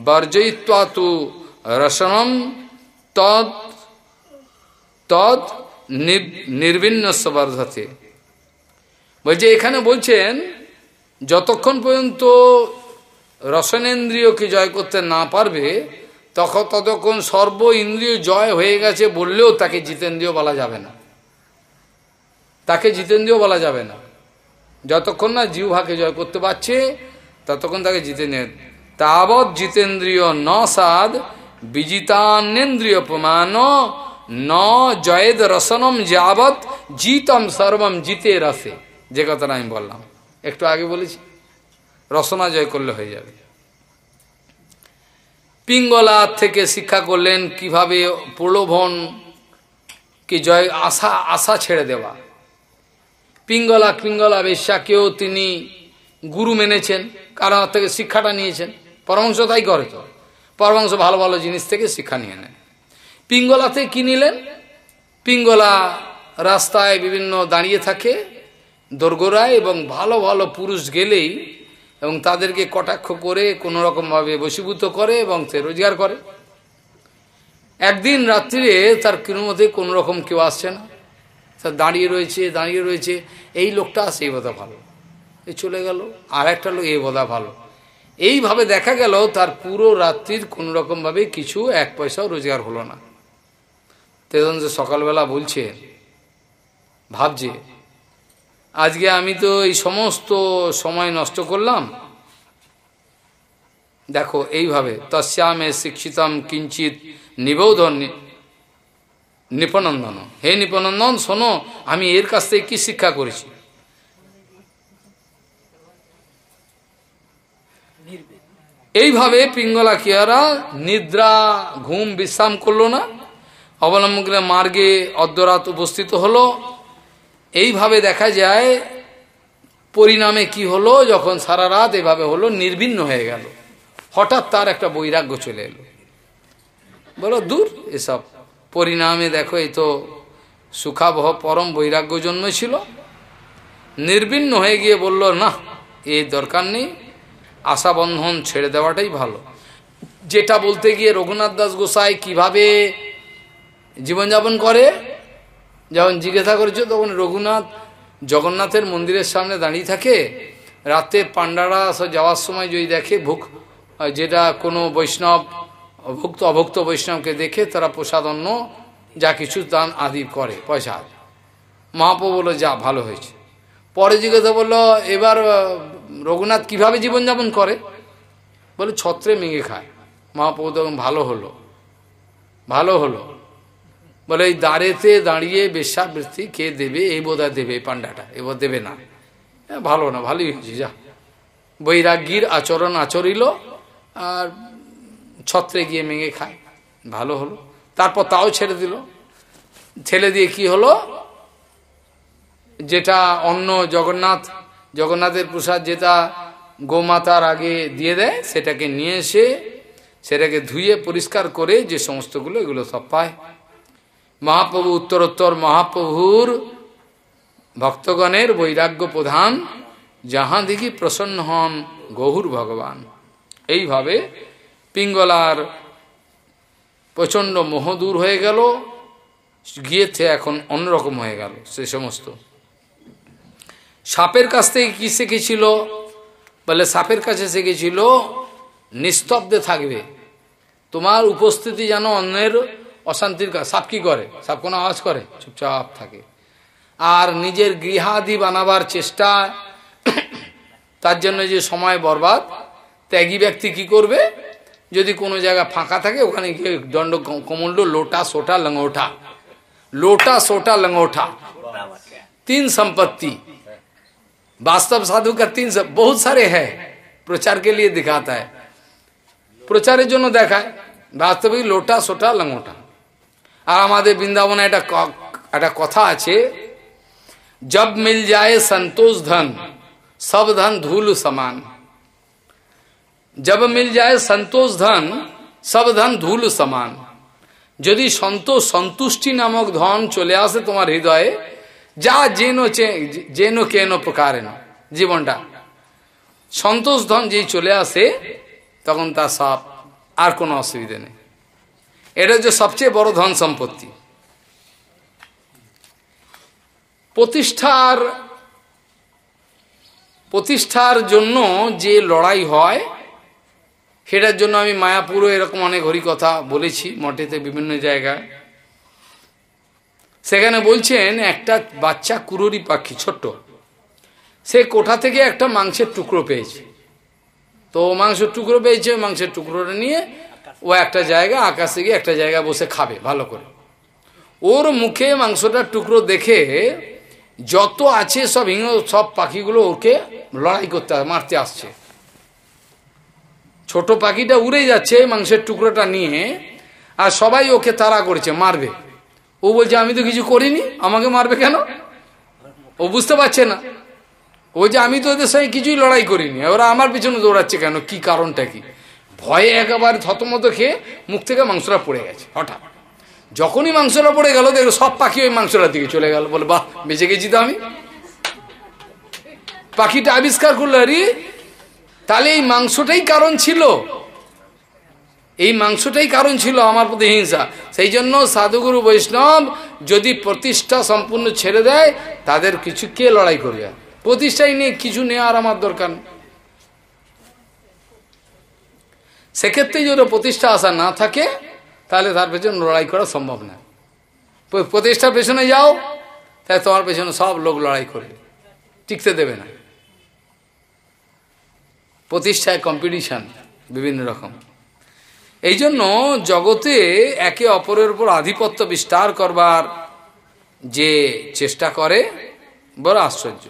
বর্জয়িত্বা তু রসনম তৎ তদ নির্বিন্ন বর্ধতে বলছে এখানে বলছেন যতক্ষণ পর্যন্ত রসনেন্দ্রিয়কে জয় করতে না পারবে তখন ততক্ষণ সর্ব ইন্দ্রিয় জয় হয়ে গেছে বললেও তাকে জিতেন্দ্রিয় বলা যাবে না তাকে জিতেন্দ্রিয় বলা যাবে না যতক্ষণ না জিহ্বাকে জয় করতে পারছে ততক্ষণ তাকে জিতে নে তাবৎ জিতেন্দ্রিয় ন সাদ বিজিতানেন্দ্রিয় প্রমাণ ন জয়েদ রসনম যাবৎ জিতম সর্বম জিতে রসে যে কথাটা আমি বললাম একটু আগে বলেছি রসনা জয় করলে হয়ে যাবে পিঙ্গলা থেকে শিক্ষা করলেন কিভাবে প্রলোভন কি জয় আশা আশা ছেড়ে দেওয়া পিঙ্গলা পিঙ্গলা বেশ্যাকেও তিনি গুরু মেনেছেন কারণ থেকে শিক্ষাটা নিয়েছেন পরমাংশ তাই করে তো পরমাংশ ভালো ভালো জিনিস থেকে শিক্ষা নিয়ে নেন পিঙ্গলাতে কি নিলেন পিঙ্গলা রাস্তায় বিভিন্ন দাঁড়িয়ে থাকে দোরগোড়ায় এবং ভালো ভালো পুরুষ গেলেই এবং তাদেরকে কটাক্ষ করে কোনো রকমভাবে বশীভূত করে এবং সে রোজগার করে একদিন রাত্রিরে তার মধ্যে কোনো রকম কেউ আসছে না তার দাঁড়িয়ে রয়েছে দাঁড়িয়ে রয়েছে এই লোকটা আসে এই বোধা ভালো এই চলে গেল আর একটা লোক এই বোধা ভালো এইভাবে দেখা গেল তার পুরো রাত্রির কোনো রকমভাবে কিছু এক পয়সাও রোজগার হলো না তেজন যে সকালবেলা বলছে ভাবছে আজকে আমি তো এই সমস্ত সময় নষ্ট করলাম দেখো এইভাবে তস্যামে শিক্ষিতম কিঞ্চিত নিবৌধ নিপনন্দন হে নিপনন্দন শোনো আমি এর কাছ থেকে কি শিক্ষা করেছি এইভাবে পিঙ্গলা কিয়ারা নিদ্রা ঘুম বিশ্রাম করলো না অবলম্বন করে মার্গে অর্ধরাত উপস্থিত হলো এইভাবে দেখা যায় পরিণামে কি হলো যখন সারা রাত এভাবে হলো নির্বিন্ন হয়ে গেল হঠাৎ তার একটা বৈরাগ্য চলে এলো বলো দূর এসব পরিণামে দেখো এই তো সুখাবহ পরম বৈরাগ্য জন্মেছিল নির্বিন্ন হয়ে গিয়ে বলল না এই দরকার নেই আশাবন্ধন ছেড়ে দেওয়াটাই ভালো যেটা বলতে গিয়ে রঘুনাথ দাস গোসাই কিভাবে জীবনযাপন করে যখন জিজ্ঞাসা করেছো তখন রঘুনাথ জগন্নাথের মন্দিরের সামনে দাঁড়িয়ে থাকে রাতে পাণ্ডারা যাওয়ার সময় যদি দেখে ভুক যেটা কোনো বৈষ্ণব ভুক্ত অভুক্ত বৈষ্ণবকে দেখে তারা প্রসাদ অন্য যা কিছু দান আদি করে পয়সা মহাপ্রভু বললো যা ভালো হয়েছে পরে জিজ্ঞাসা বললো এবার রঘুনাথ কীভাবে জীবনযাপন করে বলে ছত্রে মেঙে খায় মহাপ্রভু তখন ভালো হলো ভালো হলো বলে এই দাঁড়েতে দাঁড়িয়ে বেশাবৃত্তি কে দেবে এই বোধহয় দেবে এই পাণ্ডাটা এবার দেবে না ভালো না ভালোই হয়েছে যা বৈরাগ্যীর আচরণ আচরিল আর ছত্রে গিয়ে মেঙে খায় ভালো হলো তারপর তাও ছেড়ে দিল ছেলে দিয়ে কি হলো যেটা অন্য জগন্নাথ জগন্নাথের প্রসাদ যেটা গোমাতার আগে দিয়ে দেয় সেটাকে নিয়ে এসে সেটাকে ধুয়ে পরিষ্কার করে যে সমস্তগুলো এগুলো সব পায় মহাপ্রভু উত্তরোত্তর মহাপ্রভুর ভক্তগণের বৈরাগ্য প্রধান যাহা দেখি প্রসন্ন হন গহুর ভগবান এইভাবে পিঙ্গলার প্রচণ্ড মোহ দূর হয়ে গেল গিয়েছে এখন অন্যরকম হয়ে গেল সে সমস্ত সাপের কাছ থেকে কী শিখেছিল বলে সাপের কাছে শিখেছিল নিস্তব্ধে থাকবে তোমার উপস্থিতি যেন অন্যের অশান্তির সব কি করে সব কোন আওয়াজ করে চুপচাপ থাকে আর নিজের গৃহাদি বানাবার চেষ্টা তার জন্য যে সময় बर्बाद त्यागी ব্যক্তি কি করবে যদি কোন জায়গা ফাঁকা থাকে ওখানে কি দন্ড কমন্ড লोटा छोटा लंगौठा लोटा छोटा लंगौठा तीन সম্পত্তি বাস্তব সাধু কা তিন সব बहुत सारे है प्रचार के लिए दिखाता है प्रचारर जनो देखा वास्तविक लोटा छोटा लंगौठा আর আমাদের বৃন্দাবনে একটা একটা কথা আছে জব মিল যায় সন্তোষ ধন সব ধন ধুল সমান জব মিল যায় সন্তোষ ধন সব ধন ধুল সমান যদি সন্তোষ সন্তুষ্টি নামক ধন চলে আসে তোমার হৃদয়ে যা যেন যেন কেন প্রকারে জীবনটা সন্তোষ ধন যেই চলে আসে তখন তা সব আর কোনো অসুবিধে নেই এটা হচ্ছে সবচেয়ে বড় ধন সম্পত্তি প্রতিষ্ঠার প্রতিষ্ঠার জন্য যে লড়াই হয় সেটার জন্য আমি মায়াপুরও এরকম অনেক হরিকথা বলেছি মঠেতে বিভিন্ন জায়গায় সেখানে বলছেন একটা বাচ্চা কুরুরি পাখি ছোট্ট সে কোঠা থেকে একটা মাংসের টুকরো পেয়েছে তো মাংসের টুকরো পেয়েছে মাংসের টুকরোটা নিয়ে ও একটা জায়গা আকাশে গিয়ে একটা জায়গা বসে খাবে ভালো করে ওর মুখে মাংসটার টুকরো দেখে যত আছে সব হিংস সব পাখিগুলো ওকে লড়াই করতে মারতে আসছে ছোট পাখিটা উড়ে যাচ্ছে মাংসের টুকরোটা নিয়ে আর সবাই ওকে তাড়া করেছে মারবে ও বলছে আমি তো কিছু করিনি আমাকে মারবে কেন ও বুঝতে পারছে না ও যে আমি তো ওদের সঙ্গে কিছুই লড়াই করিনি ওরা আমার পিছনে দৌড়াচ্ছে কেন কি কারণটা কি ভয়ে একেবারে থতমত খেয়ে মুখ থেকে মাংসটা পড়ে গেছে হঠাৎ যখনই মাংসটা পড়ে গেল দেখো সব পাখি ওই মাংসটার দিকে চলে গেল বলে বাহ বেঁচে গেছি তো আমি পাখিটা আবিষ্কার করলো আরে তাহলে এই মাংসটাই কারণ ছিল এই মাংসটাই কারণ ছিল আমার প্রতি হিংসা সেই জন্য সাধুগুরু বৈষ্ণব যদি প্রতিষ্ঠা সম্পূর্ণ ছেড়ে দেয় তাদের কিছু কে লড়াই করবে প্রতিষ্ঠাই নেই কিছু নেওয়ার আমার দরকার সেক্ষেত্রে যদি প্রতিষ্ঠা আসা না থাকে তাহলে তার পেছনে লড়াই করা সম্ভব না প্রতিষ্ঠার পেছনে যাও তাই তোমার পেছনে সব লোক লড়াই করবে টিকতে দেবে না প্রতিষ্ঠায় কম্পিটিশান বিভিন্ন রকম এই জন্য জগতে একে অপরের উপর আধিপত্য বিস্তার করবার যে চেষ্টা করে বড় আশ্চর্য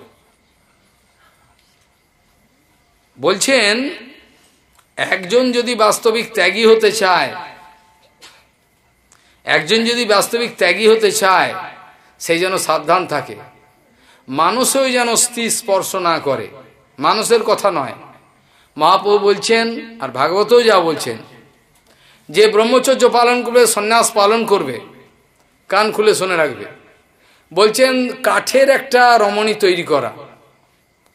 বলছেন একজন যদি বাস্তবিক ত্যাগী হতে চায় একজন যদি বাস্তবিক ত্যাগী হতে চায় সে যেন সাবধান থাকে মানুষও যেন স্ত্রী স্পর্শ না করে মানুষের কথা নয় মহাপ্রভু বলছেন আর ভাগবতও যা বলছেন যে ব্রহ্মচর্য পালন করবে সন্ন্যাস পালন করবে কান খুলে শুনে রাখবে বলছেন কাঠের একটা রমণী তৈরি করা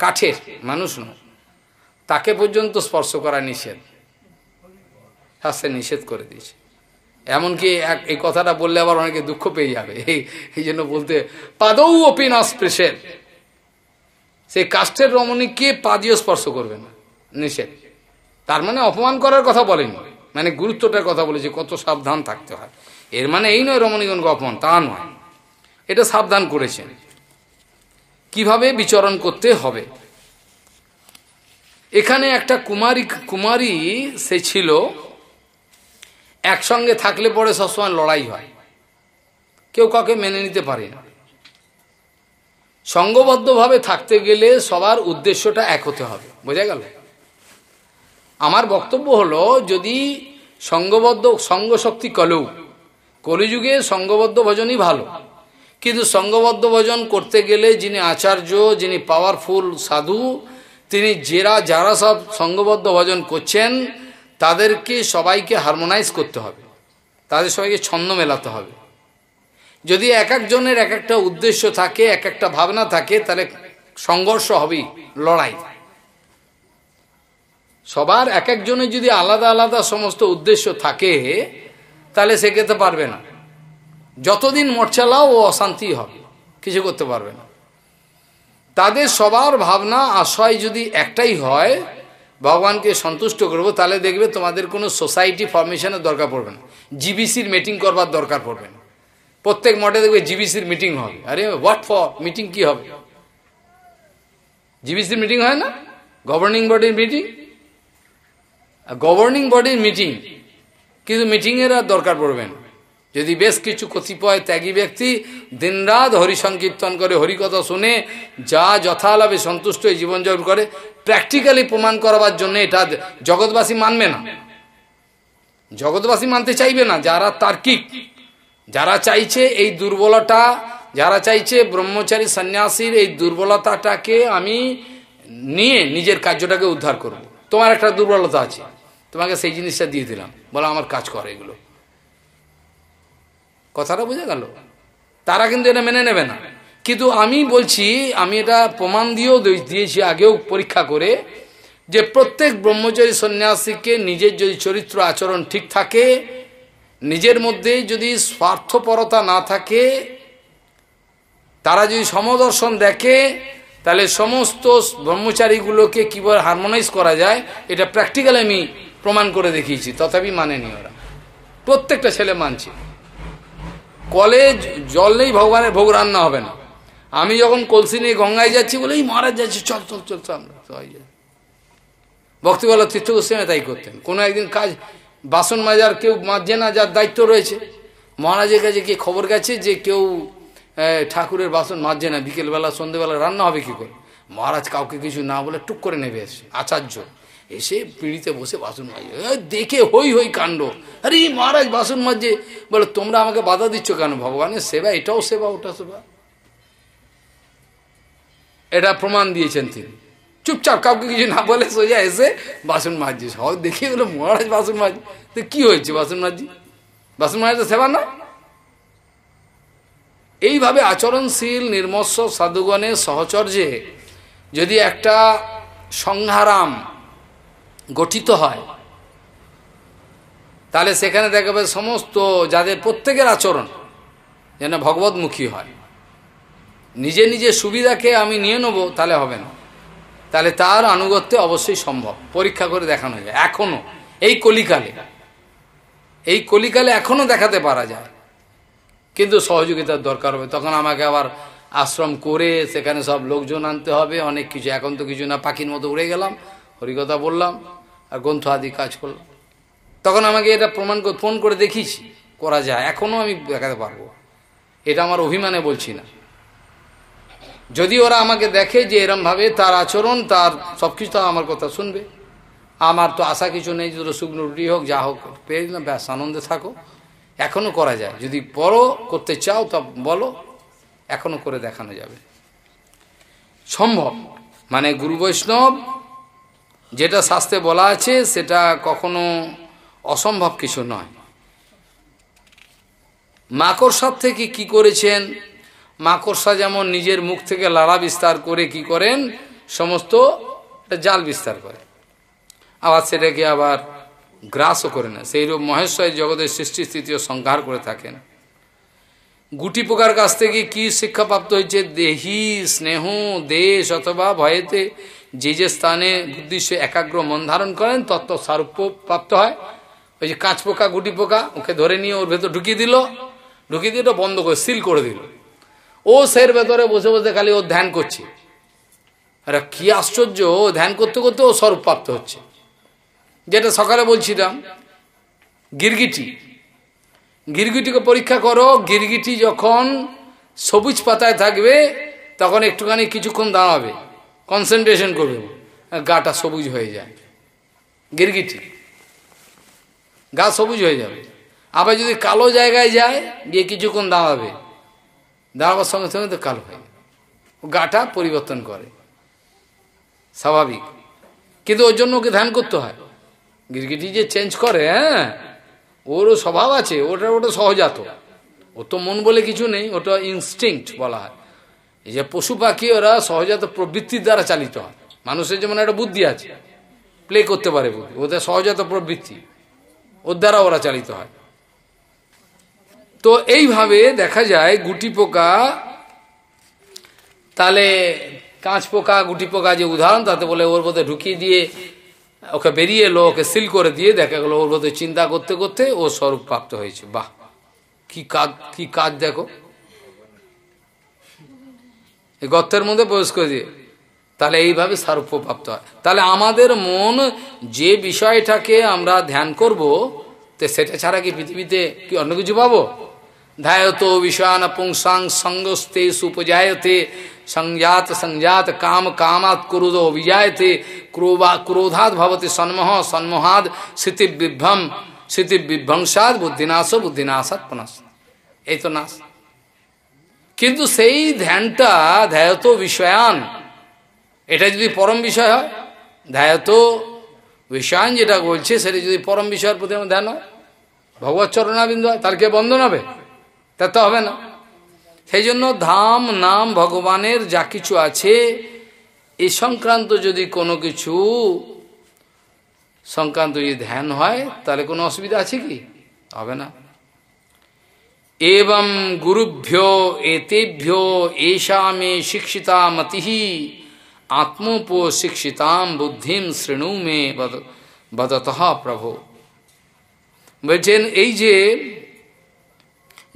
কাঠের মানুষ নয় তাকে পর্যন্ত স্পর্শ করা নিষেধ শাস্ত্রে নিষেধ করে দিয়েছে এমনকি এক এই কথাটা বললে আবার অনেকে দুঃখ পেয়ে যাবে এই জন্য বলতে পাদৌ অপিন স্পৃশের সেই কাষ্ঠের রমণীকে দিয়েও স্পর্শ করবে না নিষেধ তার মানে অপমান করার কথা বলেনি মানে গুরুত্বটার কথা বলেছে কত সাবধান থাকতে হয় এর মানে এই নয় রমণীগণকে অপমান তা নয় এটা সাবধান করেছেন কিভাবে বিচরণ করতে হবে এখানে একটা কুমারী কুমারী সে ছিল একসঙ্গে থাকলে পরে সবসময় লড়াই হয় কেউ কাউকে মেনে নিতে পারে না সঙ্গবদ্ধভাবে থাকতে গেলে সবার উদ্দেশ্যটা এক হতে হবে বোঝা গেল আমার বক্তব্য হলো যদি সঙ্গবদ্ধ সঙ্গশক্তি কলেও কলিযুগে সঙ্গবদ্ধ ভজনই ভালো কিন্তু সঙ্গবদ্ধ ভজন করতে গেলে যিনি আচার্য যিনি পাওয়ারফুল সাধু তিনি যেরা যারা সব সঙ্গবদ্ধ ভজন করছেন তাদেরকে সবাইকে হারমোনাইজ করতে হবে তাদের সবাইকে ছন্দ মেলাতে হবে যদি এক একজনের এক একটা উদ্দেশ্য থাকে এক একটা ভাবনা থাকে তাহলে সংঘর্ষ হবেই লড়াই সবার এক একজনের যদি আলাদা আলাদা সমস্ত উদ্দেশ্য থাকে তাহলে সে খেতে পারবে না যতদিন মরচালাও ও অশান্তি হবে কিছু করতে পারবে না তাদের সবার ভাবনা আশয় যদি একটাই হয় ভগবানকে সন্তুষ্ট করবো তাহলে দেখবে তোমাদের কোনো সোসাইটি ফর্মেশনের দরকার পড়বে না জিবিসির মিটিং করবার দরকার পড়বে না প্রত্যেক মঠে দেখবে জিবিসির মিটিং হবে আরে হোয়াট ফর মিটিং কি হবে জিবিসির মিটিং হয় না গভর্নিং বডির মিটিং গভর্নিং বডির মিটিং কিন্তু মিটিংয়ের আর দরকার পড়বে না যদি বেশ কিছু কতিপয় ত্যাগী ব্যক্তি দিনরাত হরি সংকীর্তন করে হরিকথা শুনে যা যথালাভে সন্তুষ্ট হয়ে জীবনযাপন করে প্র্যাকটিক্যালি প্রমাণ করাবার জন্য এটা জগৎবাসী মানবে না জগৎবাসী মানতে চাইবে না যারা তার্কিক যারা চাইছে এই দুর্বলতা যারা চাইছে ব্রহ্মচারী সন্ন্যাসীর এই দুর্বলতাটাকে আমি নিয়ে নিজের কার্যটাকে উদ্ধার করব। তোমার একটা দুর্বলতা আছে তোমাকে সেই জিনিসটা দিয়ে দিলাম বলো আমার কাজ করে এগুলো কথাটা বোঝা গেল তারা কিন্তু এটা মেনে নেবে না কিন্তু আমি বলছি আমি এটা প্রমাণ দিয়েও দিয়েছি আগেও পরীক্ষা করে যে প্রত্যেক ব্রহ্মচারী সন্ন্যাসীকে নিজের যদি চরিত্র আচরণ ঠিক থাকে নিজের মধ্যে যদি স্বার্থপরতা না থাকে তারা যদি সমদর্শন দেখে তাহলে সমস্ত ব্রহ্মচারীগুলোকে কীভাবে হারমোনাইজ করা যায় এটা প্র্যাকটিক্যাল আমি প্রমাণ করে দেখিয়েছি তথাপি মানেনি ওরা প্রত্যেকটা ছেলে মানছে কলে জল নেই ভগবানের ভোগ রান্না হবে না আমি যখন কলসি নিয়ে গঙ্গায় যাচ্ছি বলে এই মহারাজ যাচ্ছি চল চল চল চল ভক্তিবল্লা তীর্থ গোস্বামী তাই করতেন কোনো একদিন কাজ বাসন মাজার কেউ মাজছে না যার দায়িত্ব রয়েছে মহারাজের কাছে কি খবর গেছে যে কেউ ঠাকুরের বাসন মাজছে না বিকেলবেলা সন্ধ্যেবেলা রান্না হবে কি করে মহারাজ কাউকে কিছু না বলে টুক করে নেবে এসে আচার্য এসে পিঁড়িতে বসে বাসন মাজে দেখে হই হই কাণ্ড আরে মহারাজ বাসন মাজে বলে তোমরা আমাকে বাধা দিচ্ছ কেন ভগবানের সেবা এটাও সেবা ওটা সেবা এটা প্রমাণ দিয়েছেন তিনি চুপচাপ কাউকে কিছু না বলে সোজা এসে বাসন মাজছে সব দেখে গেলো মহারাজ বাসন মাজ তো কী হয়েছে বাসন মাজি বাসন মাজ সেবা না এইভাবে আচরণশীল নির্মস্ব সাধুগণের সহচর্যে যদি একটা সংহারাম গঠিত হয় তাহলে সেখানে দেখাবে সমস্ত যাদের প্রত্যেকের আচরণ যেন ভগবতমুখী হয় নিজে নিজে সুবিধাকে আমি নিয়ে নেব তাহলে হবে না তাহলে তার আনুগত্য অবশ্যই সম্ভব পরীক্ষা করে দেখানো যায় এখনও এই কলিকালে এই কলিকালে এখনও দেখাতে পারা যায় কিন্তু সহযোগিতার দরকার হবে তখন আমাকে আবার আশ্রম করে সেখানে সব লোকজন আনতে হবে অনেক কিছু এখন তো কিছু না পাখির মতো উড়ে গেলাম হরিকথা বললাম আর গ্রন্থ আদি কাজ করলাম তখন আমাকে এটা প্রমাণ ফোন করে দেখিয়েছি করা যায় এখনও আমি দেখাতে পারবো এটা আমার অভিমানে বলছি না যদি ওরা আমাকে দেখে যে এরমভাবে তার আচরণ তার সব কিছু তো আমার কথা শুনবে আমার তো আশা কিছু নেই যদি শুকনো রুটি হোক যা হোক পেয়ে না ব্যাস আনন্দে থাকো এখনও করা যায় যদি বড় করতে চাও তা বলো এখনও করে দেখানো যাবে সম্ভব মানে গুরু বৈষ্ণব যেটা শাস্তে বলা আছে সেটা কখনো অসম্ভব কিছু নয় মাকড়সার থেকে কি করেছেন মাকড়সা যেমন নিজের মুখ থেকে লালা বিস্তার করে কি করেন সমস্ত জাল বিস্তার করে আবার সেটাকে আবার গ্রাসও করে না সেইরূপ মহেশ্বর জগতের সৃষ্টি স্থিতিও সংহার করে থাকেন গুটি পোকার কাছ থেকে কি শিক্ষা প্রাপ্ত হয়েছে দেহি স্নেহ দেশ অথবা ভয়েতে যে যে স্থানে বুদ্ধিষ্ট একাগ্র মন ধারণ করেন তত্ত্ব স্বরূপ প্রাপ্ত হয় ওই যে কাঁচ পোকা গুটি পোকা ওকে ধরে নিয়ে ওর ভেতর ঢুকিয়ে দিল ঢুকিয়ে দিয়ে বন্ধ করে সিল করে দিল ও সের ভেতরে বসে বসে খালি ও ধ্যান করছে আরে কি আশ্চর্য ও ধ্যান করতে করতে ও স্বরূপ প্রাপ্ত হচ্ছে যেটা সকালে বলছিলাম গিরগিটি গিরগিটিকে পরীক্ষা করো গিরগিটি যখন সবুজ পাতায় থাকবে তখন একটুখানি কিছুক্ষণ দাঁড়াবে কনসেন্ট্রেশন করবে গাটা সবুজ হয়ে যায় গিরগিটি গা সবুজ হয়ে যাবে আবার যদি কালো জায়গায় যায় গিয়ে কিছুক্ষণ দাঁড়াবে দাঁড়াবার সঙ্গে সঙ্গে তো কালো ও গাটা পরিবর্তন করে স্বাভাবিক কিন্তু ওর জন্য ওকে ধ্যান করতে হয় গিরগিটি যে চেঞ্জ করে হ্যাঁ ওরও স্বভাব আছে ওটা ওটা সহজাত ও তো মন বলে কিছু নেই ওটা ইনস্টিংক্ট বলা হয় এই যে পশু পাখি ওরা সহজাত প্রবৃত্তির দ্বারা চালিত হয় মানুষের যেমন একটা বুদ্ধি আছে প্লে করতে পারে বুদ্ধি ওদের সহজাত প্রবৃত্তি ওর দ্বারা ওরা চালিত হয় তো এইভাবে দেখা যায় গুটি পোকা তাহলে কাঁচ পোকা গুটি পোকা যে উদাহরণ তাতে বলে ওর মধ্যে ঢুকিয়ে দিয়ে ওকে বেরিয়ে এলো ওকে সিল করে দিয়ে দেখা গেলো ওর মধ্যে চিন্তা করতে করতে ও স্বরূপ প্রাপ্ত হয়েছে বাহ কি কাজ কি কাজ দেখো এই গর্তের মধ্যে প্রবেশ করে দিয়ে তাহলে এইভাবে সারূপ্য প্রাপ্ত হয় তাহলে আমাদের মন যে বিষয়টাকে আমরা ধ্যান করব তে সেটা ছাড়া কি পৃথিবীতে কি অন্য কিছু পাবো ধ্যায়ত বিষয়ান পুংসাং সঙ্গস্তে সুপজায়তে সংজাত সংজাত কাম কামাত ক্রোধ অভিজায়তে ক্রোবা ক্রোধাত ভবতে সন্মহ সন্মোহাদ স্মৃতিবিভ্রম স্মৃতিবিভ্রংসাদ বুদ্ধিনাশ বুদ্ধিনাশাত পুনাশ এই তো নাশ কিন্তু সেই ধ্যানটা ধ্যায়ত বিষয়ান এটা যদি পরম বিষয় হয় ধ্যায়ত বিষয়ান যেটা বলছে সেটা যদি পরম বিষয়ের প্রতি আমার ধ্যান হয় ভগবত চরণাবিন্দু হয় তার কে বন্ধন হবে তা তো হবে না সেই জন্য ধাম নাম ভগবানের যা কিছু আছে এ সংক্রান্ত যদি কোনো কিছু সংক্রান্ত যদি ধ্যান হয় তাহলে কোনো অসুবিধা আছে কি হবে না एवं गुरुभ्यो एतेभ्यो एषा मे शिक्षिता मति आत्मोपो शिक्षिता बुद्धि श्रेणु मे बदत প্রভু বলছেন এই যে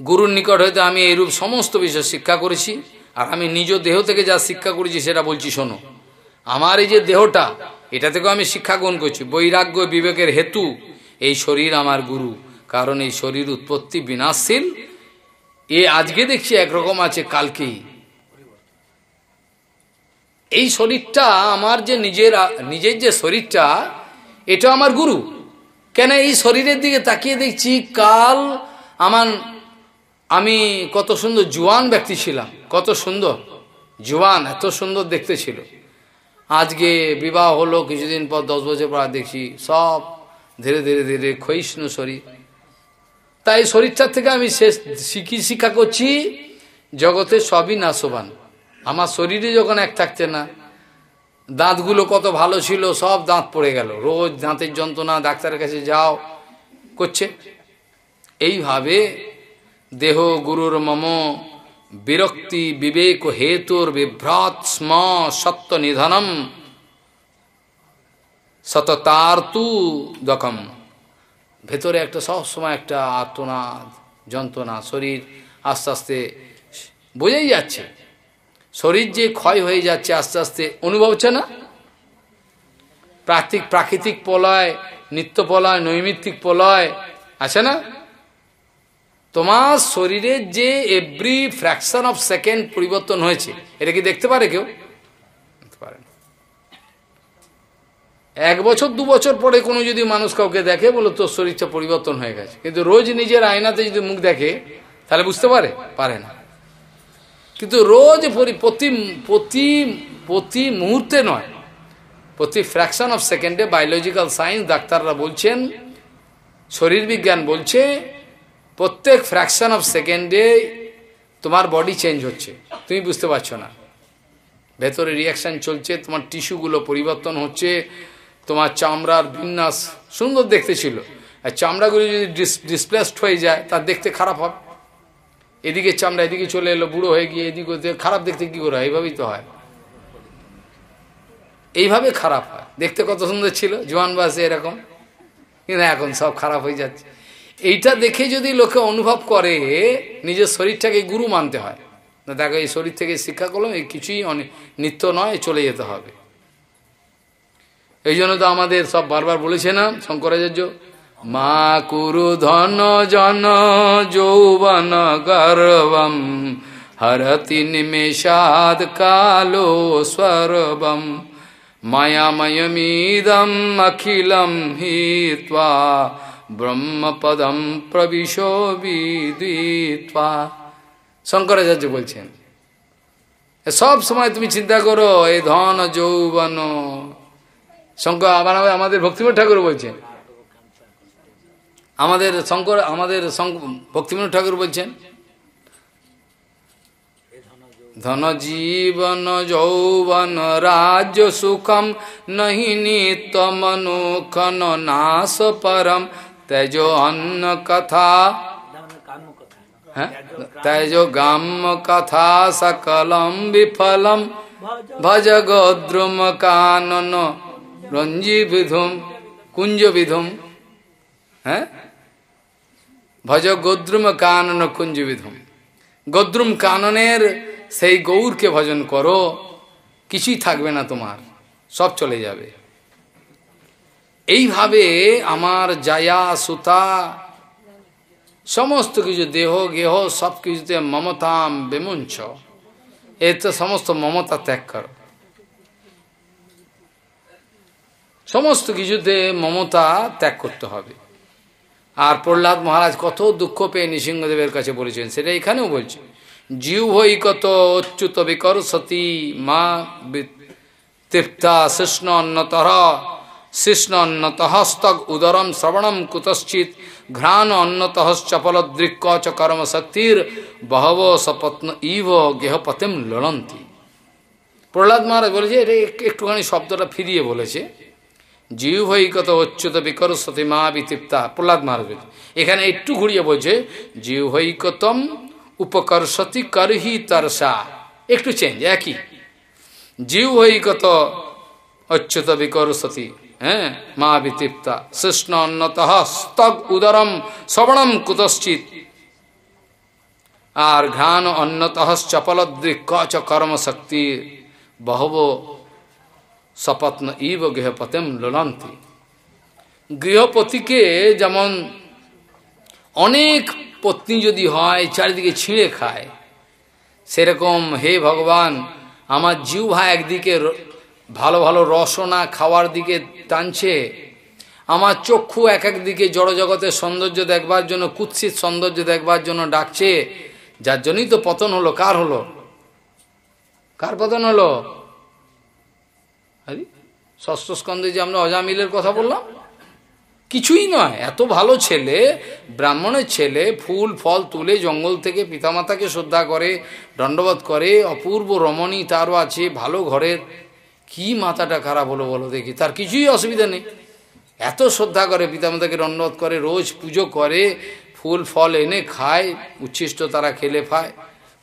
গুরুর নিকট হইতে আমি এরূপ সমস্ত বিষয় শিক্ষা করেছি আর আমি নিজ দেহ থেকে যা শিক্ষা করেছি সেটা বলছি শোনো আমার এই যে দেহটা এটা থেকেও আমি শিক্ষা গ্রহণ করছি বৈরাগ্য বিবেকের হেতু এই শরীর আমার গুরু কারণ এই শরীর উৎপত্তি বিনাশশীল এ আজকে দেখছি একরকম আছে কালকেই এই শরীরটা আমার যে নিজের নিজের যে শরীরটা এটা আমার গুরু কেন এই শরীরের দিকে তাকিয়ে দেখছি কাল আমার আমি কত সুন্দর জুয়ান ব্যক্তি ছিলাম কত সুন্দর জুয়ান এত সুন্দর দেখতে ছিল আজকে বিবাহ হলো কিছুদিন পর দশ বছর পর দেখছি সব ধীরে ধীরে ধীরে ক্ষয়িষ্ণু শরীর তাই শরীরটা থেকে আমি শেষ শিখি শিক্ষা করছি জগতে সবই নাশবান আমার শরীরে যখন এক থাকছে না দাঁতগুলো কত ভালো ছিল সব দাঁত পড়ে গেল রোজ দাঁতের যন্ত্রণা ডাক্তারের কাছে যাও করছে এইভাবে দেহ গুরুর মম বিরক্তি বিবেক হেতুর বিভ্রত স্ম সত্য নিধনম সততার্তু দকম ভেতরে একটা সবসময় একটা আত্মনা যন্ত্রণা শরীর আস্তে আস্তে বোঝাই যাচ্ছে শরীর যে ক্ষয় হয়ে যাচ্ছে আস্তে আস্তে অনুভব হচ্ছে না প্রাকৃতিক প্রাকৃতিক প্রলয় নিত্য প্রলয় নৈমিত্তিক প্রলয় আছে না তোমার শরীরের যে এভরি ফ্র্যাকশন অফ সেকেন্ড পরিবর্তন হয়েছে এটা কি দেখতে পারে কেউ দেখতে পারেন এক বছর দু বছর পরে কোনো যদি মানুষ কাউকে দেখে বলে তোর শরীরটা পরিবর্তন হয়ে গেছে কিন্তু রোজ নিজের আয়নাতে যদি মুখ দেখে তাহলে বুঝতে পারে পারে না কিন্তু রোজ প্রতি প্রতি প্রতি মুহূর্তে নয় প্রতি ফ্র্যাকশন অফ সেকেন্ডে বায়োলজিক্যাল সায়েন্স ডাক্তাররা বলছেন শরীরবিজ্ঞান বলছে প্রত্যেক ফ্র্যাকশন অফ সেকেন্ডে তোমার বডি চেঞ্জ হচ্ছে তুমি বুঝতে পারছো না ভেতরে রিয়াকশান চলছে তোমার টিস্যুগুলো পরিবর্তন হচ্ছে তোমার চামড়ার বিন্যাস সুন্দর দেখতে ছিল আর চামড়াগুলি যদি ডিসপ্লেসড হয়ে যায় তার দেখতে খারাপ হবে এদিকে চামড়া এদিকে চলে এলো বুড়ো হয়ে গিয়ে এদিক ওদিকে খারাপ দেখতে কী করে এইভাবেই তো হয় এইভাবে খারাপ হয় দেখতে কত সুন্দর ছিল জোয়ান বাসে এরকম কিন্তু এখন সব খারাপ হয়ে যাচ্ছে এইটা দেখে যদি লোকে অনুভব করে নিজের শরীরটাকে গুরু মানতে হয় না দেখো এই শরীর থেকে শিক্ষা করলাম এই কিছুই অনেক নিত্য নয় চলে যেতে হবে এই জন্য তো আমাদের সব বারবার বলেছে না শঙ্করাচার্য মা কুরু ধন জন যৌবন গর্বম হরতি নিমেষাদ কালো সর্বম মায়াময়মিদম অখিলম হিত্বা ব্রহ্মপদম প্রবিশো বিদ্বিত্বা শঙ্করাচার্য বলছেন সব সময় তুমি চিন্তা করো এই ধন যৌবন শঙ্কর আবার আমাদের ভক্তিমোহন ঠাকুর বলছেন আমাদের শঙ্কর আমাদের ভক্তিমোহন ঠাকুর বলছেন ধন জীবন যৌবন রাজ সুখম নহি নিত মনোখন নাশ পরম তেজ অন্ন কথা হ্যাঁ? তেজ গাম কথা সকলম বিফলম ভজ গোদ্রুম কানন রঞ্জিবিধম কুঞ্জবিধম হ্যাঁ ভজ গোদ্রুম কানন কুঞ্জবিধম গোদ্রুম কাননের সেই গৌরকে ভজন করো কিছুই থাকবে না তোমার সব চলে যাবে এইভাবে আমার জায়া সুতা সমস্ত কিছু দেহ গেহ সব কিছুতে মমতাম বেমুঞ্চ এতে তো সমস্ত মমতা ত্যাগ করো সমস্ত কিছুতে মমতা ত্যাগ করতে হবে আর প্রহ্লাদ মহারাজ কত দুঃখ পেয়ে নৃসিংহদেবের কাছে বলেছেন সেটা এখানেও বলছে জিউ হই কত অচ্যুত বিকর সতী মা তৃপ্তা শিষ্ণ অন্নতর শিষ্ণ অন্নতহস্তক উদরম শ্রবণম কুতশ্চিত ঘ্রাণ অন্নতহশ্চপলদৃক্ক চ কর্ম শক্তির বহব সপত্ন ইভ গেহপতিম লড়ন্তি প্রহ্লাদ মহারাজ বলেছে এটা একটুখানি শব্দটা ফিরিয়ে বলেছে জিহ্বৈকত অচ্যুত বিকরসতি মা বিতৃপ্তা প্রহ্লাদ মহারাজ এখানে একটু ঘুরিয়ে বলছে জিহ্বৈকতম উপকর্ষতি করহি তরসা একটু চেঞ্জ একই জিহ্বৈকত অচ্যুত বিকরসতি হ্যাঁ মা বিতৃপ্তা শিষ্ণ অন্নত স্তগ উদরম শ্রবণম কুতশ্চিত আর ঘ্রাণ অন্নত চপলদ্রিক চ কর্মশক্তি বহব সপত্ন ইব গৃহপথেম লোলন্তি গৃহপতিকে যেমন অনেক পত্নী যদি হয় চারিদিকে ছিঁড়ে খায় সেরকম হে ভগবান আমার জিহ্বা একদিকে ভালো ভালো রসনা খাওয়ার দিকে টানছে আমার চক্ষু এক একদিকে জড়জগতের সৌন্দর্য দেখবার জন্য কুৎসিত সৌন্দর্য দেখবার জন্য ডাকছে যার জন্যই তো পতন হলো কার হলো কার পতন হলো আরে ষষ্ঠ স্কন্ধে যে আমরা অজামিলের কথা বললাম কিছুই নয় এত ভালো ছেলে ব্রাহ্মণের ছেলে ফুল ফল তুলে জঙ্গল থেকে পিতামাতাকে শ্রদ্ধা করে দণ্ডবোধ করে অপূর্ব রমণী তারও আছে ভালো ঘরের কি মাথাটা খারাপ হলো বলো দেখি তার কিছুই অসুবিধা নেই এত শ্রদ্ধা করে পিতামাতাকে দণ্ডবোধ করে রোজ পুজো করে ফুল ফল এনে খায় উচ্ছিষ্ট তারা খেলে ফায়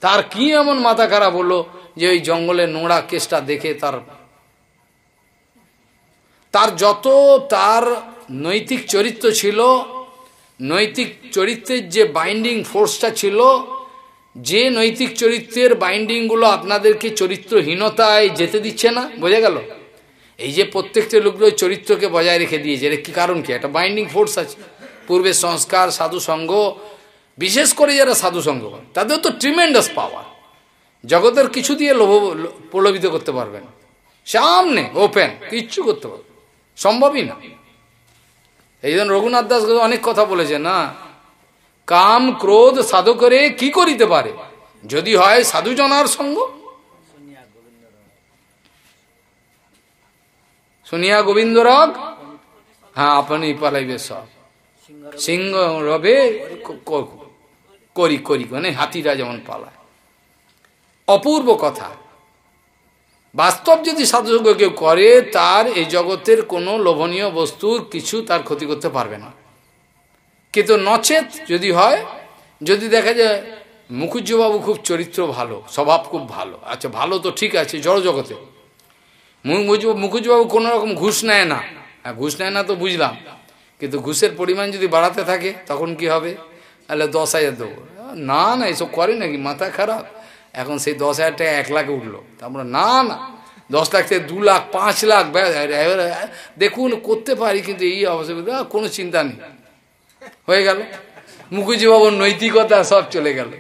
তার কি এমন মাথা খারাপ হলো যে ওই জঙ্গলে নোংরা কেসটা দেখে তার তার যত তার নৈতিক চরিত্র ছিল নৈতিক চরিত্রের যে বাইন্ডিং ফোর্সটা ছিল যে নৈতিক চরিত্রের বাইন্ডিংগুলো আপনাদেরকে চরিত্রহীনতায় যেতে দিচ্ছে না বোঝা গেল এই যে প্রত্যেকটা লোকগুলো চরিত্রকে বজায় রেখে দিয়েছে এটা কি কারণ কি একটা বাইন্ডিং ফোর্স আছে পূর্বের সংস্কার সাধু বিশেষ করে যারা সাধু তাদের তো ট্রিমেন্ডাস পাওয়ার জগতের কিছু দিয়ে লোভ প্রলোভিত করতে পারবেন সামনে ওপেন কিচ্ছু করতে পারবেন সম্ভবই না এই জন্য রঘুনাথ দাস অনেক কথা বলেছে না কাম ক্রোধ সাধু করে কি করিতে পারে যদি হয় সাধুজনার সঙ্গ শুনিয়া গোবিন্দ রগ হ্যাঁ আপনি পালাইবে সব সিংহ রবে করি করি মানে হাতিরা যেমন পালায় অপূর্ব কথা বাস্তব যদি সাধুসঙ্গ কেউ করে তার এই জগতের কোনো লোভনীয় বস্তুর কিছু তার ক্ষতি করতে পারবে না কিন্তু নচেত যদি হয় যদি দেখা যায় মুখুজ্জবাবু খুব চরিত্র ভালো স্বভাব খুব ভালো আচ্ছা ভালো তো ঠিক আছে জড় জগতে মুখুজ্জবাবু কোনো রকম ঘুষ নেয় না হ্যাঁ, ঘুষ নেয় না তো বুঝলাম কিন্তু ঘুষের পরিমাণ যদি বাড়াতে থাকে তখন কি হবে তাহলে দশ হাজার দেবো না না এসব করে নাকি মাথা খারাপ এখন সেই দশ হাজার টাকা এক লাখে উঠলো আমরা না না দশ লাখ থেকে দু লাখ পাঁচ লাখ দেখুন করতে পারি কিন্তু এই অবস্থা কোনো চিন্তা নেই হয়ে গেল মুখুজিবাবুর নৈতিকতা সব চলে গেল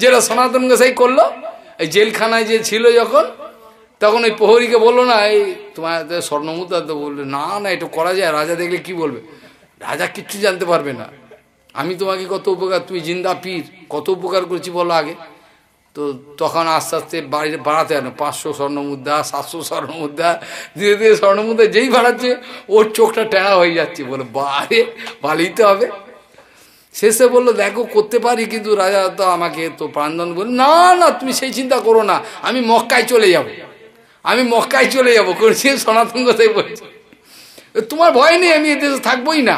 যেটা সনাতন গোসাই করলো এই জেলখানায় যে ছিল যখন তখন ওই প্রহরীকে বললো না এই তোমার স্বর্ণমুদ্রা তো বললো না না এটা করা যায় রাজা দেখলে কি বলবে রাজা কিচ্ছু জানতে পারবে না আমি তোমাকে কত উপকার তুই জিন্দা পীর কত উপকার করেছি বলো আগে তো তখন আস্তে আস্তে বাড়ি বাড়াতে আনো পাঁচশো স্বর্ণ মুদ্রা সাতশো স্বর্ণ মুদ্রা ধীরে ধীরে স্বর্ণ মুদ্রা যেই বাড়াচ্ছে ওর চোখটা ট্যাঙা হয়ে যাচ্ছে বলে বাড়ে বাড়িতে হবে শেষে বললো দেখো করতে পারি কিন্তু রাজা তো আমাকে তো প্রাণদন বল না না তুমি সেই চিন্তা করো না আমি মক্কায় চলে যাব। আমি মক্কায় চলে যাবো করছি সনাতন কথাই বলছি তোমার ভয় নেই আমি এদেশে থাকবোই না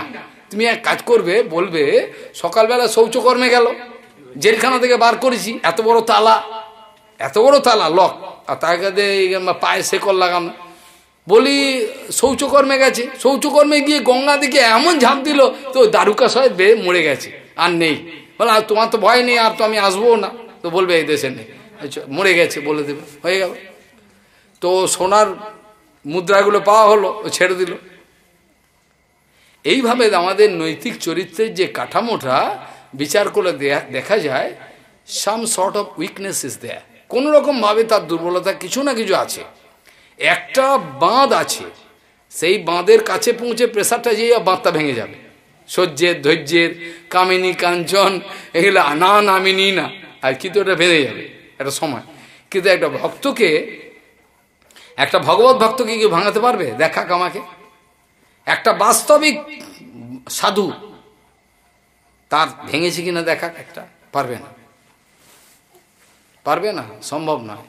তুমি এক কাজ করবে বলবে সকালবেলা শৌচকর্মে গেল জেলখানা থেকে বার করেছি এত বড় তালা এত বড় তালা লক আর তাকে পায়ে শেকল লাগানো বলি শৌচকর্মে গেছে শৌচকর্মে গিয়ে গঙ্গা দিকে এমন ঝাঁপ দিল তো দারুকা সাহেব বেয়ে মরে গেছে আর নেই বলে আর তোমার তো ভয় নেই আর তো আমি আসবো না তো বলবে এই দেশে নেই আচ্ছা, মরে গেছে বলে দেবে হয়ে গেল তো সোনার মুদ্রাগুলো পাওয়া হলো ছেড়ে দিল এইভাবে আমাদের নৈতিক চরিত্রের যে কাঠামোটা বিচার করলে দেখা যায় some sort of weakness is there কোনো রকমভাবে তার দুর্বলতা কিছু না কিছু আছে একটা বাঁধ আছে সেই বাঁধের কাছে পৌঁছে প্রেশারটা যেয়ে বাঁধটা ভেঙে যাবে সহ্যের ধৈর্যের কামিনী কাঞ্চন এগুলো না আমি নিই না আর কিন্তু ওটা ভেঙে যাবে একটা সময় কিন্তু একটা ভক্তকে একটা ভগবত ভক্তকে কেউ ভাঙাতে পারবে দেখা কামাকে একটা বাস্তবিক সাধু তার ভেঙেছে কিনা দেখা একটা পারবে না পারবে না সম্ভব নয়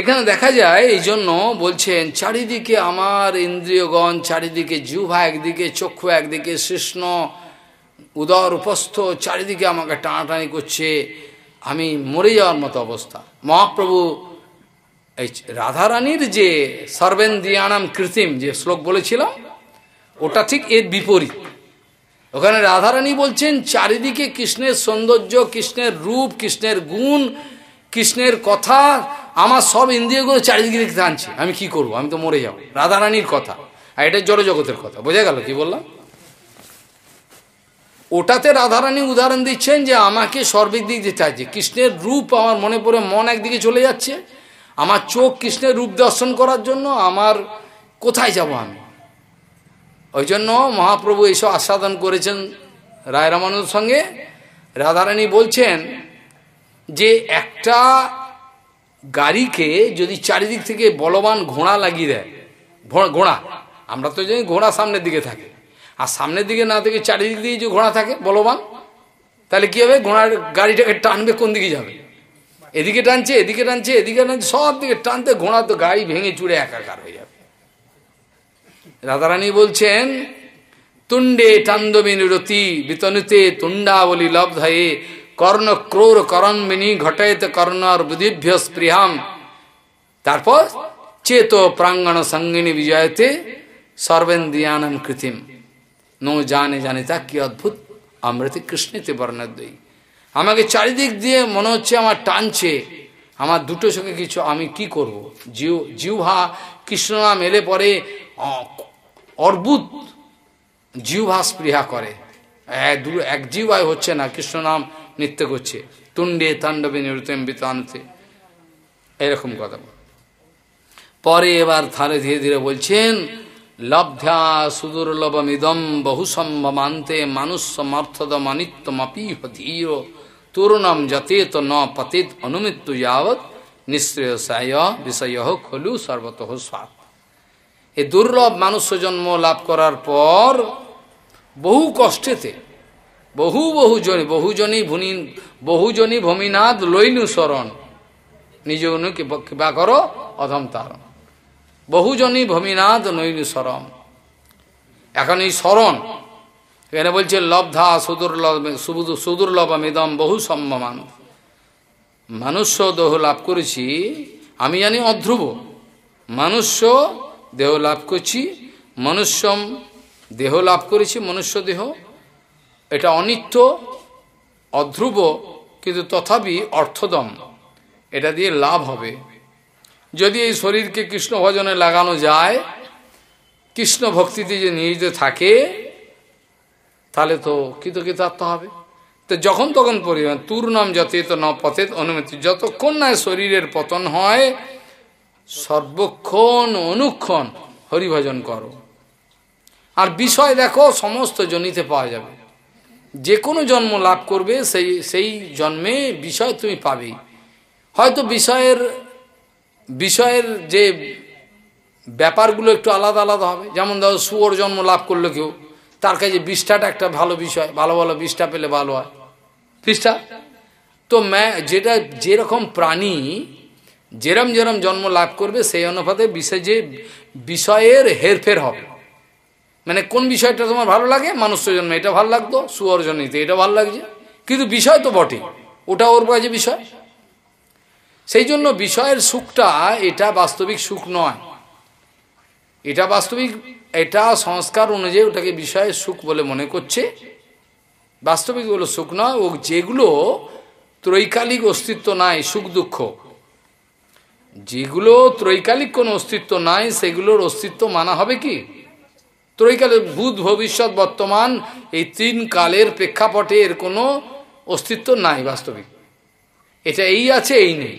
এখানে দেখা যায় এই জন্য বলছেন চারিদিকে আমার ইন্দ্রিয়গণ চারিদিকে জুভা একদিকে চক্ষু একদিকে শৃষ্ণ উদর উপস্থ চারিদিকে আমাকে টানাটানি করছে আমি মরে যাওয়ার মতো অবস্থা মহাপ্রভু এই রাধারানীর যে সর্বেন্দ্রিয়ানাম কৃত্রিম যে শ্লোক বলেছিলাম ওটা ঠিক এর বিপরীত ওখানে রাধারানী বলছেন চারিদিকে কৃষ্ণের সৌন্দর্য কৃষ্ণের রূপ কৃষ্ণের গুণ কৃষ্ণের কথা আমার সব ইন্দ্রিয়গুলো চারিদিকে দেখতে আমি কি করব আমি তো মরে যাব রাধারানীর কথা আর এটা জড়জগতের কথা বোঝা গেল কি বললাম ওটাতে রাধারানী উদাহরণ দিচ্ছেন যে আমাকে সর্বিক দিক দিতে চাইছে কৃষ্ণের রূপ আমার মনে পড়ে মন একদিকে চলে যাচ্ছে আমার চোখ কৃষ্ণের রূপ দর্শন করার জন্য আমার কোথায় যাব আমি ওই জন্য মহাপ্রভু এসব আস্বাদন করেছেন রায় রামানুর সঙ্গে রাধারানী বলছেন যে একটা গাড়িকে যদি চারিদিক থেকে বলবান ঘোড়া লাগিয়ে দেয় ঘোড়া আমরা তো জানি ঘোড়া সামনের দিকে থাকে আর সামনের দিকে না থেকে চারিদিক দিয়ে যে ঘোড়া থাকে বলবান তাহলে কী হবে ঘোড়ার গাড়িটাকে টানবে কোন দিকে যাবে এদিকে টানছে এদিকে টানছে এদিকে টানছে সব দিকে টানতে ঘোড়া তো গাড়ি ভেঙে চুড়ে একাকার হয়ে যাবে রাধারানী বলছেন তুণ্ডে রতি বিতনুতে তুণ্ডাবলি লব্ধয়ে কর্ণ ক্রোর করণবিনী ঘটায়ত কর্ণর বুধিভ্য স্পৃহাম তারপর চেত প্রাঙ্গণ সঙ্গিনী বিজয়তে সর্বেন্দ্রিয়ানম কৃত্রিম নো জানে জানে তা কি অদ্ভুত আমৃতি কৃষ্ণেতে বর্ণাদ্বয়ী আমাকে চারিদিক দিয়ে মনে হচ্ছে আমার টানছে আমার দুটো সঙ্গে কিছু আমি কি করব জিউ হা কৃষ্ণ নাম এলে পরে অর্বুত জিহ্বাস স্পৃহা করে এক জিহ্বায় হচ্ছে না কৃষ্ণ নাম নৃত্য করছে তুণ্ডে তাণ্ডবে নিরুতেম বিতানতে এরকম কথা পরে এবার ধারে ধীরে ধীরে বলছেন লব্ধা সুদুর্লভমিদম বহু সম্ভমান্তে মানুষ সমর্থদ মানিত্যমপি ধীর তরুণম যতেত ন পতিত অনুমিত্য যাবৎ নিশ্চয় বিষয় খলু সর্বত স্বার্থ এই দুর্লভ মানুষ্য জন্ম লাভ করার পর বহু কষ্টেতে বহু বহুজনী বহুজনী ভূমি বহুজনী ভূমিনাথ লইনু শরণ নিজ কৃপা করো অধম তারণ বহুজনী ভূমিনাথ নৈনু শরণ এখন এই শরণ এখানে বলছে লব্ধা সুদুর্লভ সুদুর্লভ মেদম বহু সম্ভমান মানুষ্য দেহ লাভ করেছি আমি জানি অধ্রুব মানুষ্য দেহ লাভ করছি মনুষ্যম দেহ লাভ করেছি মনুষ্য দেহ এটা অনিত্য অধ্রুব কিন্তু তথাপি অর্থদম এটা দিয়ে লাভ হবে যদি এই শরীরকে কৃষ্ণ ভজনে লাগানো যায় কৃষ্ণ ভক্তিতে যে নিয়োজিত থাকে তাহলে তো কৃতকৃতার্থ হবে তো যখন তখন পরিমাণ তুর নাম যথেত ন পথে অনুমতি যতক্ষণ না শরীরের পতন হয় সর্বক্ষণ অনুক্ষণ হরিভজন করো আর বিষয় দেখো সমস্ত জনিতে পাওয়া যাবে যে কোনো জন্ম লাভ করবে সেই সেই জন্মে বিষয় তুমি পাবেই হয়তো বিষয়ের বিষয়ের যে ব্যাপারগুলো একটু আলাদা আলাদা হবে যেমন ধরো সুয়োর জন্ম লাভ করলো কেউ তার কাছে বিষ্ঠাটা একটা ভালো বিষয় ভালো ভালো বিষ্ঠা পেলে ভালো হয় বিষ্ঠা তো ম্যা যেটা যেরকম প্রাণী যেরম যেরম জন্ম লাভ করবে সেই অনুপাতে বিষয় যে বিষয়ের হেরফের হবে মানে কোন বিষয়টা তোমার ভালো লাগে মানুষ জন্মে এটা ভালো লাগতো সুয়র জন্মিতে এটা ভালো লাগছে কিন্তু বিষয় তো বটে ওটা ওর কাছে বিষয় সেই জন্য বিষয়ের সুখটা এটা বাস্তবিক সুখ নয় এটা বাস্তবিক এটা সংস্কার অনুযায়ী ওটাকে বিষয়ের সুখ বলে মনে করছে বাস্তবিক ওগুলো সুখ নয় ও যেগুলো ত্রৈকালিক অস্তিত্ব নাই সুখ দুঃখ যেগুলো ত্রৈকালিক কোনো অস্তিত্ব নাই সেগুলোর অস্তিত্ব মানা হবে কি ত্রৈকালে ভূত ভবিষ্যৎ বর্তমান এই তিন কালের প্রেক্ষাপটে এর কোনো অস্তিত্ব নাই বাস্তবিক এটা এই আছে এই নেই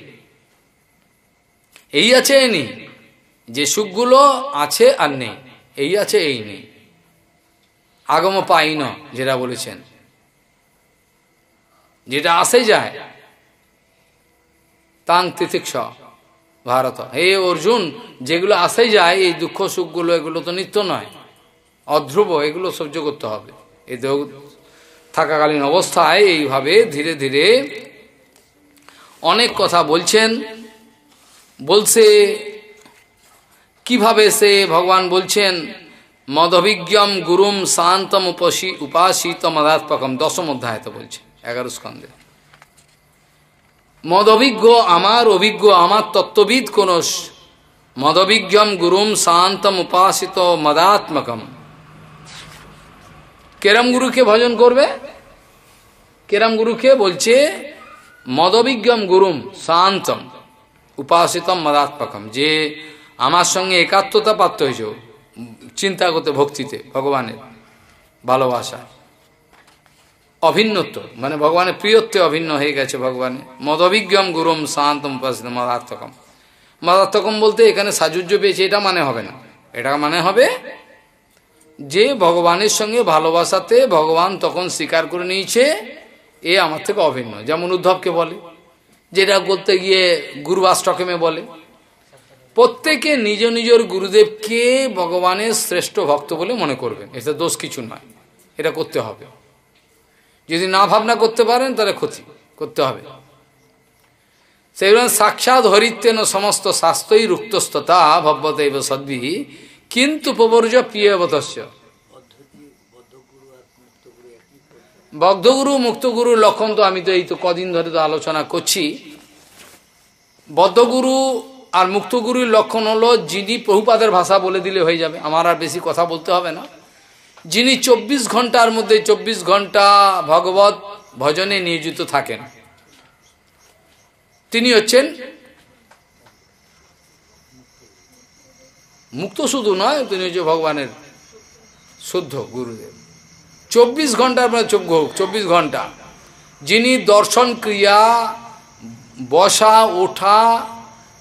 এই আছে এই নেই যে সুখগুলো আছে আর নেই এই আছে এই নেই আগম পাই ন যেটা বলেছেন যেটা আসে যায় তাং তিথিক ভারত হে অর্জুন যেগুলো আসে যায় এই দুঃখ সুখগুলো এগুলো তো নিত্য নয় অধ্রুব এগুলো সহ্য করতে হবে এই দেহ থাকাকালীন অবস্থায় এইভাবে ধীরে ধীরে অনেক কথা বলছেন বলছে কিভাবে সে ভগবান বলছেন মদভিজ্ঞম গুরুম শান্তম উপাসী উপাসিত মধাত্মকম দশম তো বলছে এগারো স্কন্ধে মদ অভিজ্ঞ আমার অভিজ্ঞ আমার তত্ত্ববিদ কোন অভিজ্ঞম গুরুম শান্তম উপাসিত মদাত্মকম কেরাম গুরুকে ভজন করবে কেরাম গুরুকে বলছে মদবিজ্ঞম গুরুম শান্তম উপাসিতম মদাত্মকম যে আমার সঙ্গে একাত্মতা প্রাপ্ত হয়েছ চিন্তা করতে ভক্তিতে ভগবানের ভালোবাসা অভিন্নত্ব মানে ভগবানের প্রিয়ত্বে অভিন্ন হয়ে গেছে ভগবানের মদবিজ্ঞম গুরুম শান্তম উপাসিত মদার্থকম মদার্থকম বলতে এখানে সাজুর্য পেয়েছে এটা মানে হবে না এটা মানে হবে যে ভগবানের সঙ্গে ভালোবাসাতে ভগবান তখন স্বীকার করে নিয়েছে এ আমার থেকে অভিন্ন যেমন উদ্ধবকে বলে যেটা করতে গিয়ে আষ্টকমে বলে প্রত্যেকে নিজ নিজের গুরুদেবকে ভগবানের শ্রেষ্ঠ ভক্ত বলে মনে করবেন এটা দোষ কিছু নয় এটা করতে হবে যদি না ভাবনা করতে পারেন তাহলে ক্ষতি করতে হবে সেই জন্য সাক্ষাৎ হরিত্যেন সমস্ত শাস্ত্রই রুক্তস্থতা ভব্যতৈব সদ্ভি কিন্তু প্রবর্জ প্রিয়বতস্য বদ্ধগুরু মুক্তগুরু লক্ষণ তো আমি তো এই তো কদিন ধরে তো আলোচনা করছি বদ্ধগুরু আর মুক্তগুরুর লক্ষণ হলো যিনি প্রভুপাদের ভাষা বলে দিলে হয়ে যাবে আমার আর বেশি কথা বলতে হবে না যিনি ২৪ ঘন্টার মধ্যে ২৪ ঘন্টা ভগবত ভজনে নিয়োজিত থাকেন তিনি হচ্ছেন মুক্ত শুধু নয় তিনি হচ্ছে ভগবানের শুদ্ধ গুরুদেব চব্বিশ ঘন্টার মানে চব্বিশ ঘন্টা যিনি দর্শন ক্রিয়া বসা ওঠা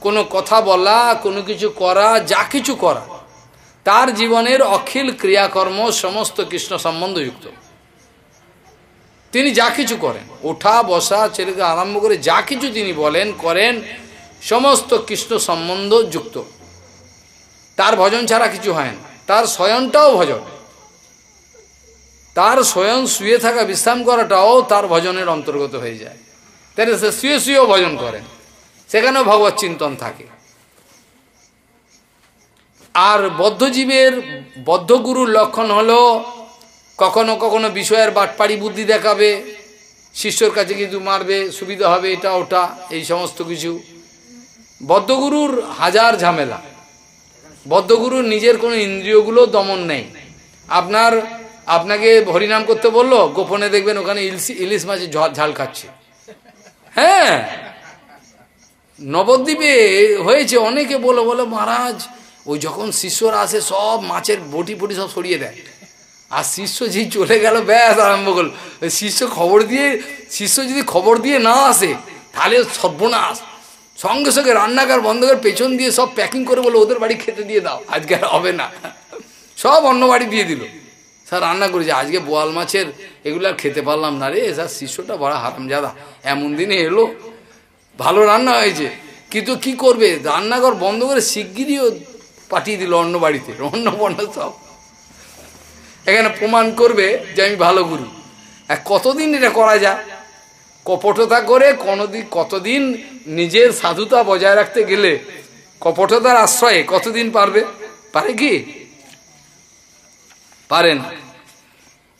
কোনো কথা বলা কোনো কিছু করা যা কিছু করা তার জীবনের অখিল ক্রিয়াকর্ম সমস্ত কৃষ্ণ সম্বন্ধযুক্ত তিনি যা কিছু করেন ওঠা বসা ছেলেকে আরম্ভ করে যা কিছু তিনি বলেন করেন সমস্ত কৃষ্ণ সম্বন্ধ যুক্ত তার ভজন ছাড়া কিছু হয় না তার স্বয়নটাও ভজন তার স্বয়ং শুয়ে থাকা বিশ্রাম করাটাও তার ভজনের অন্তর্গত হয়ে যায় তাহলে সে শুয়ে শুয়েও ভজন করেন সেখানেও ভগবত চিন্তন থাকে আর বদ্ধজীবের বদ্ধগুরুর লক্ষণ হলো কখনো কখনো বিষয়ের বাটপাড়ি বুদ্ধি দেখাবে শিষ্যর কাছে কিন্তু মারবে সুবিধা হবে এটা ওটা এই সমস্ত কিছু বদ্ধগুরুর হাজার ঝামেলা বদ্ধগুরুর নিজের কোনো ইন্দ্রিয়গুলো দমন নেই আপনার আপনাকে হরিনাম করতে বলল গোপনে দেখবেন ওখানে ইলিশ ইলিশ মাছ ঝাল খাচ্ছে হ্যাঁ নবদ্বীপে হয়েছে অনেকে বলো বলো মহারাজ ওই যখন শিষ্যরা আসে সব মাছের বটি বটি সব সরিয়ে দেয় আর শিষ্য যেই চলে গেল ব্যাস আরম্ভ করল শিষ্য খবর দিয়ে শিষ্য যদি খবর দিয়ে না আসে তাহলে সর্বনাশ সঙ্গে সঙ্গে রান্নাঘর বন্ধ করে পেছন দিয়ে সব প্যাকিং করে বলে ওদের বাড়ি খেতে দিয়ে দাও আজকে আর হবে না সব অন্য বাড়ি দিয়ে দিল স্যার রান্না করেছে আজকে বোয়াল মাছের এগুলো আর খেতে পারলাম না রে স্যার শিষ্যটা বড় হারামজাদা এমন দিনে এলো ভালো রান্না হয়েছে কিন্তু কি করবে রান্নাঘর বন্ধ করে শিগগিরিও পাঠিয়ে দিল অন্য বাড়িতে বর্ণ সব এখানে প্রমাণ করবে যে আমি ভালো গুরু কতদিন এটা করা যায় কপটতা করে কোনোদিন কতদিন নিজের সাধুতা বজায় রাখতে গেলে কপটতার আশ্রয়ে কতদিন পারবে পারে কি পারে না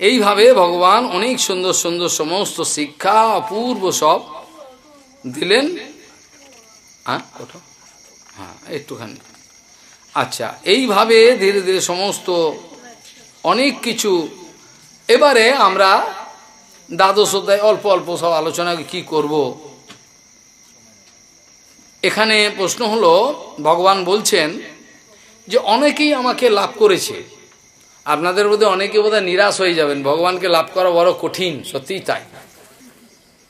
এইভাবে ভগবান অনেক সুন্দর সুন্দর সমস্ত শিক্ষা অপূর্ব সব দিলেন হ্যাঁ কোথাও হ্যাঁ একটুখানি আচ্ছা এইভাবে ধীরে ধীরে সমস্ত অনেক কিছু এবারে আমরা দ্বাদশ অধ্যায় অল্প অল্প সব আলোচনা কি করব এখানে প্রশ্ন হলো ভগবান বলছেন যে অনেকেই আমাকে লাভ করেছে আপনাদের মধ্যে অনেকে বোধহয় নিরাশ হয়ে যাবেন ভগবানকে লাভ করা বড় কঠিন সত্যিই তাই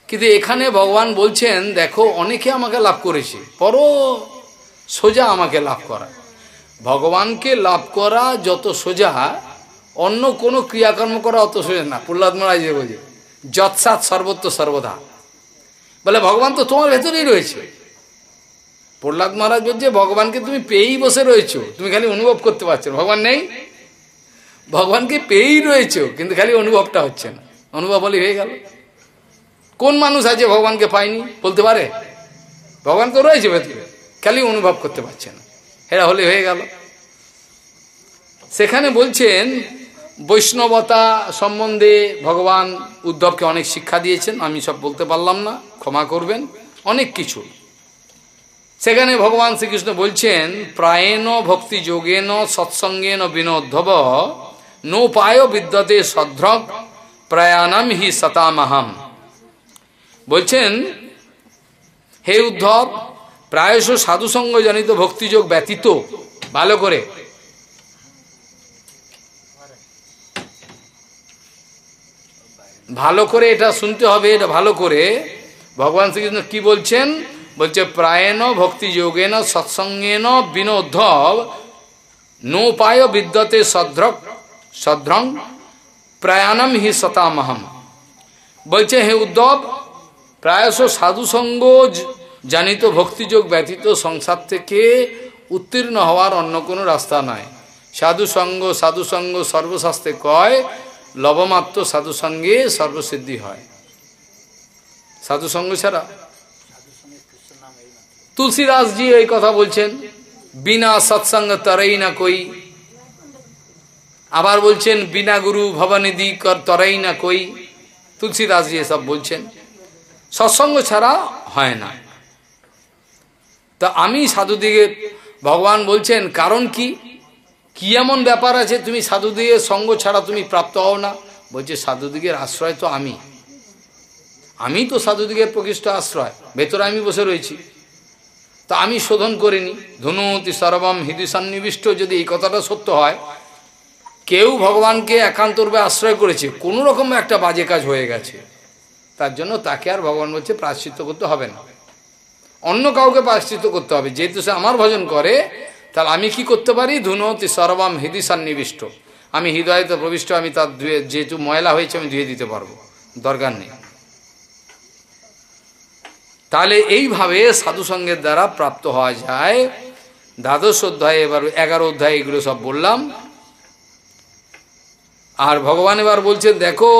কিন্তু এখানে ভগবান বলছেন দেখো অনেকে আমাকে লাভ করেছে বড় সোজা আমাকে লাভ করা ভগবানকে লাভ করা যত সোজা অন্য কোনো ক্রিয়াকর্ম করা অত সোজা না প্রহ্লাদ মহারাজ বোঝে যৎসাৎ সর্বত্র সর্বদা বলে ভগবান তো তোমার ভেতরেই রয়েছে প্রহ্লাদ মহারাজ বলছে ভগবানকে তুমি পেয়েই বসে রয়েছো তুমি খালি অনুভব করতে পারছো ভগবান নেই ভগবানকে পেয়েই রয়েছ কিন্তু খালি অনুভবটা হচ্ছে না অনুভব হলে হয়ে গেল কোন মানুষ আছে ভগবানকে পায়নি বলতে পারে ভগবান তো রয়েছে ভেতরে খালি অনুভব করতে পারছে না হেরা হলে হয়ে গেল সেখানে বলছেন বৈষ্ণবতা সম্বন্ধে ভগবান উদ্ধবকে অনেক শিক্ষা দিয়েছেন আমি সব বলতে পারলাম না ক্ষমা করবেন অনেক কিছু সেখানে ভগবান শ্রীকৃষ্ণ বলছেন প্রায়ণ ভক্তি যোগেন সৎসঙ্গেন বিনোদ্ধব নোপায় বিদ্যতে সদ্রক প্রয়াণম হি সতামাহাম বলছেন হে উদ্ধব প্রায়শ সাধুসঙ্গ জনিত ভক্তিযোগ ব্যতীত ভালো করে ভালো করে এটা শুনতে হবে এটা ভালো করে ভগবান শ্রীকৃষ্ণ কি বলছেন বলছে প্রায়ণ ভক্তিযোগেন সৎসঙ্গেন বিনোদ্ধব নোপায় বিদ্যতে সদ্রক সদ্রং প্রায়ণম হি সতামহম বলছে হে উদ্ধব প্রায়শ সাধুসঙ্গ জানিত ভক্তিযোগ ব্যতীত সংসার থেকে উত্তীর্ণ হওয়ার অন্য কোনো রাস্তা নাই সাধুসঙ্গ সাধুসঙ্গ সর্বশাস্ত্রে কয় লবমাত্র সাধুসঙ্গে সর্বসিদ্ধি হয় সাধুসঙ্গ ছাড়া তুলসীদাসজি এই কথা বলছেন বিনা সৎসঙ্গ তরাই না কই আবার বলছেন বিনা গুরু ভবানিধি কর তরাই না কই তুলসীদাসজি এসব বলছেন সৎসঙ্গ ছাড়া হয় না তা আমি সাধুদিকে ভগবান বলছেন কারণ কি কি এমন ব্যাপার আছে তুমি সাধুদিগের সঙ্গ ছাড়া তুমি প্রাপ্ত হও না বলছে সাধুদিগের আশ্রয় তো আমি আমি তো সাধুদিগের প্রকৃষ্ট আশ্রয় ভেতরে আমি বসে রয়েছি তা আমি শোধন করিনি ধনুতি সর্বম হৃদি সন্নিবিষ্ট যদি এই কথাটা সত্য হয় কেউ ভগবানকে একান্ত রূপে আশ্রয় করেছে কোনো রকম একটা বাজে কাজ হয়ে গেছে তার জন্য তাকে আর ভগবান বলছে প্রাশ্চিত করতে হবে না অন্য কাউকে প্রায়শ্চিত করতে হবে যেহেতু সে আমার ভজন করে তাহলে আমি কি করতে পারি ধুনতি সর্বাম হৃদি সন্নিবিষ্ট আমি হৃদয়তে প্রবিষ্ট আমি তার ধুয়ে যেহেতু ময়লা হয়েছে আমি ধুয়ে দিতে পারবো দরকার নেই তাহলে এইভাবে সাধুসঙ্গের দ্বারা প্রাপ্ত হওয়া যায় দ্বাদশ অধ্যায়ে এবার এগারো অধ্যায় এগুলো সব বললাম আর ভগবান এবার বলছেন দেখো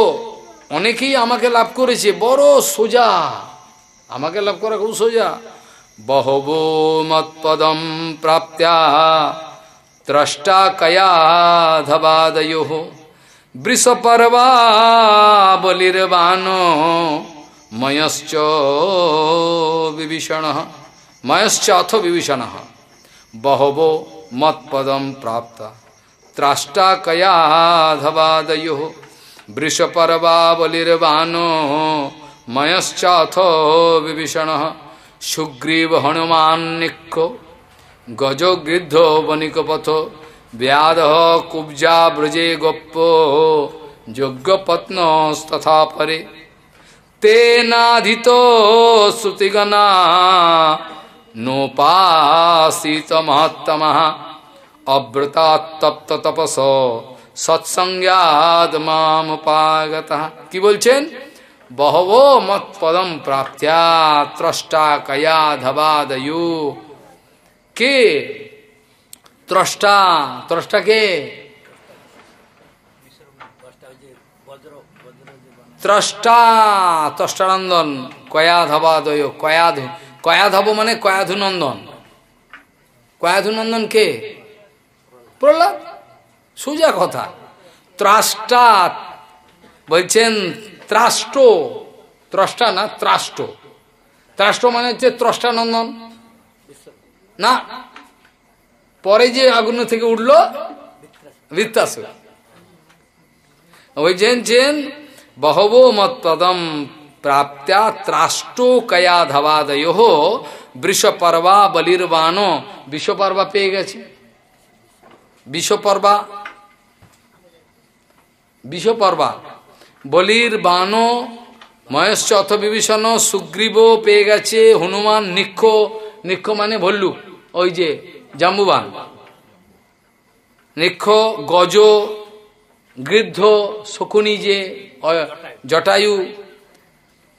অনেকেই আমাকে লাভ করেছে বড় সোজা আমাকে লাভ করা খুব সোজা বহব মৎপদম প্রাপ্ত্যা ত্রষ্টা কয়া ধবাদয় বৃষপর্বা বলির্বাণ ময়শ্চ বিভীষণ ময়শ্চ অথ বিভীষণ বহব মৎপদম প্রাপ্ত ত্রাষ্টা কয়া ধবাদয় বৃষপর্বা বলির্বাণ मयश्चाथ विभीषण सुग्रीव हनुमान गजो गृद्ध वनिकपथ व्याध कुब्जा ब्रजे गोप योग्यपत्नस्तथा परे तेनाधितो श्रुतिगना नोपासीत महत्तम अव्रता तप्त तपस सत्संज्ञाद मामगत की বহবো মত পদম প্রাপ্ত্যা ত্রষ্টা কয়া ধবা ধবাদয়ু কে ত্রষ্টা ত্রষ্টা কে ত্রষ্টা ত্রষ্টানন্দন কয়া ধবা কয়াধবাদয় কয়াধু ধব মানে কয়াধু নন্দন কয়াধু নন্দন কে প্রহ্লাদ সোজা কথা ত্রাষ্টা বলছেন ত্রাষ্ট ত্রষ্টা না ত্রাষ্ট ত্রাষ্ট মানে হচ্ছে ত্রষ্টানন্দন না পরে যে আগুন থেকে উঠল বৃত্তাসুর ওই জেন জেন বহব মতপদম প্রাপ্তা ত্রাষ্ট কয়া ধবাদয় বৃষপর্বা বলির্বাণ বিশ্বপর্বা পেয়ে গেছে বিশ্বপর্বা বিশ্বপর্বা বলির বান মহেশ অথ বিভীষণ সুগ্রীব পেয়ে গেছে হনুমান নিক্ষ নিক্ষ মানে ভল্লু ওই যে জাম্বুবান নিক্ষ গজ গৃদ্ধ শকুনি যে জটায়ু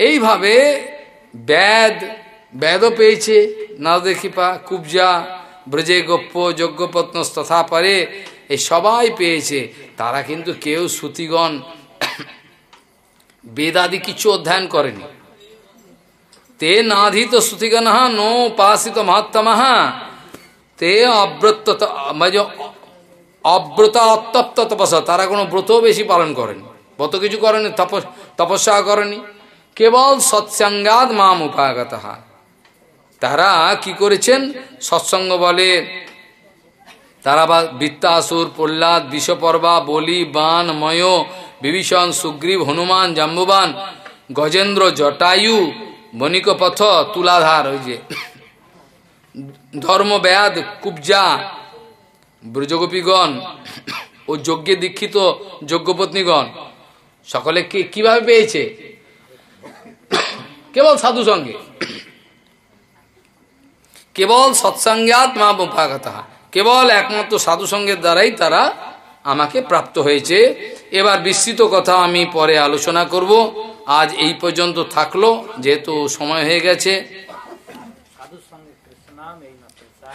এইভাবে ব্যাদ ব্যাদও পেয়েছে নারদের কৃপা কুবজা ব্রজে গোপ্য যজ্ঞপত্ন তথা পরে এই সবাই পেয়েছে তারা কিন্তু কেউ শ্রুতিগণ বেদাদি কিছু অধ্যয়ন করেনি তে নাধিত শ্রুতিগণহা নো উপাসিত মহাত্মাহা তে অব্রত অব্রত মানে অত্যপ্ত তপস্যা তারা কোনো ব্রত বেশি পালন করেনি ব্রত কিছু করেনি তপস তপস্যা করেনি কেবল সৎসঙ্গাদ মাম উপাগত তারা কি করেছেন সৎসঙ্গ বলে তারা বা বৃত্তাসুর প্রহ্লাদ বিশ্বপর্বা বলি বান ময় বিভীষণ সুগ্রীব হনুমান জাম্বুবান গজেন্দ্র জটায়ু বণিকপথ তুলাধার ওই যে ধর্মব্যাদ কুবজা ব্রজগোপীগণ ও যজ্ঞে দীক্ষিত যজ্ঞপত্নীগণ সকলে কে কিভাবে পেয়েছে কেবল সাধু সঙ্গে কেবল সৎসঙ্গাত মা বোপাগতা কেবল একমাত্র সাধুসঙ্গের দ্বারাই তারা আমাকে প্রাপ্ত হয়েছে এবার বিস্তৃত কথা আমি পরে আলোচনা করব আজ এই পর্যন্ত থাকলো যেহেতু সময় হয়ে গেছে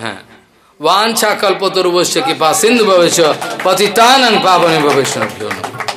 হ্যাঁ वाछा कल्पतरुवश्य कृपा সিন্ধু भविष्य पतितानंद পাবনে भविष्य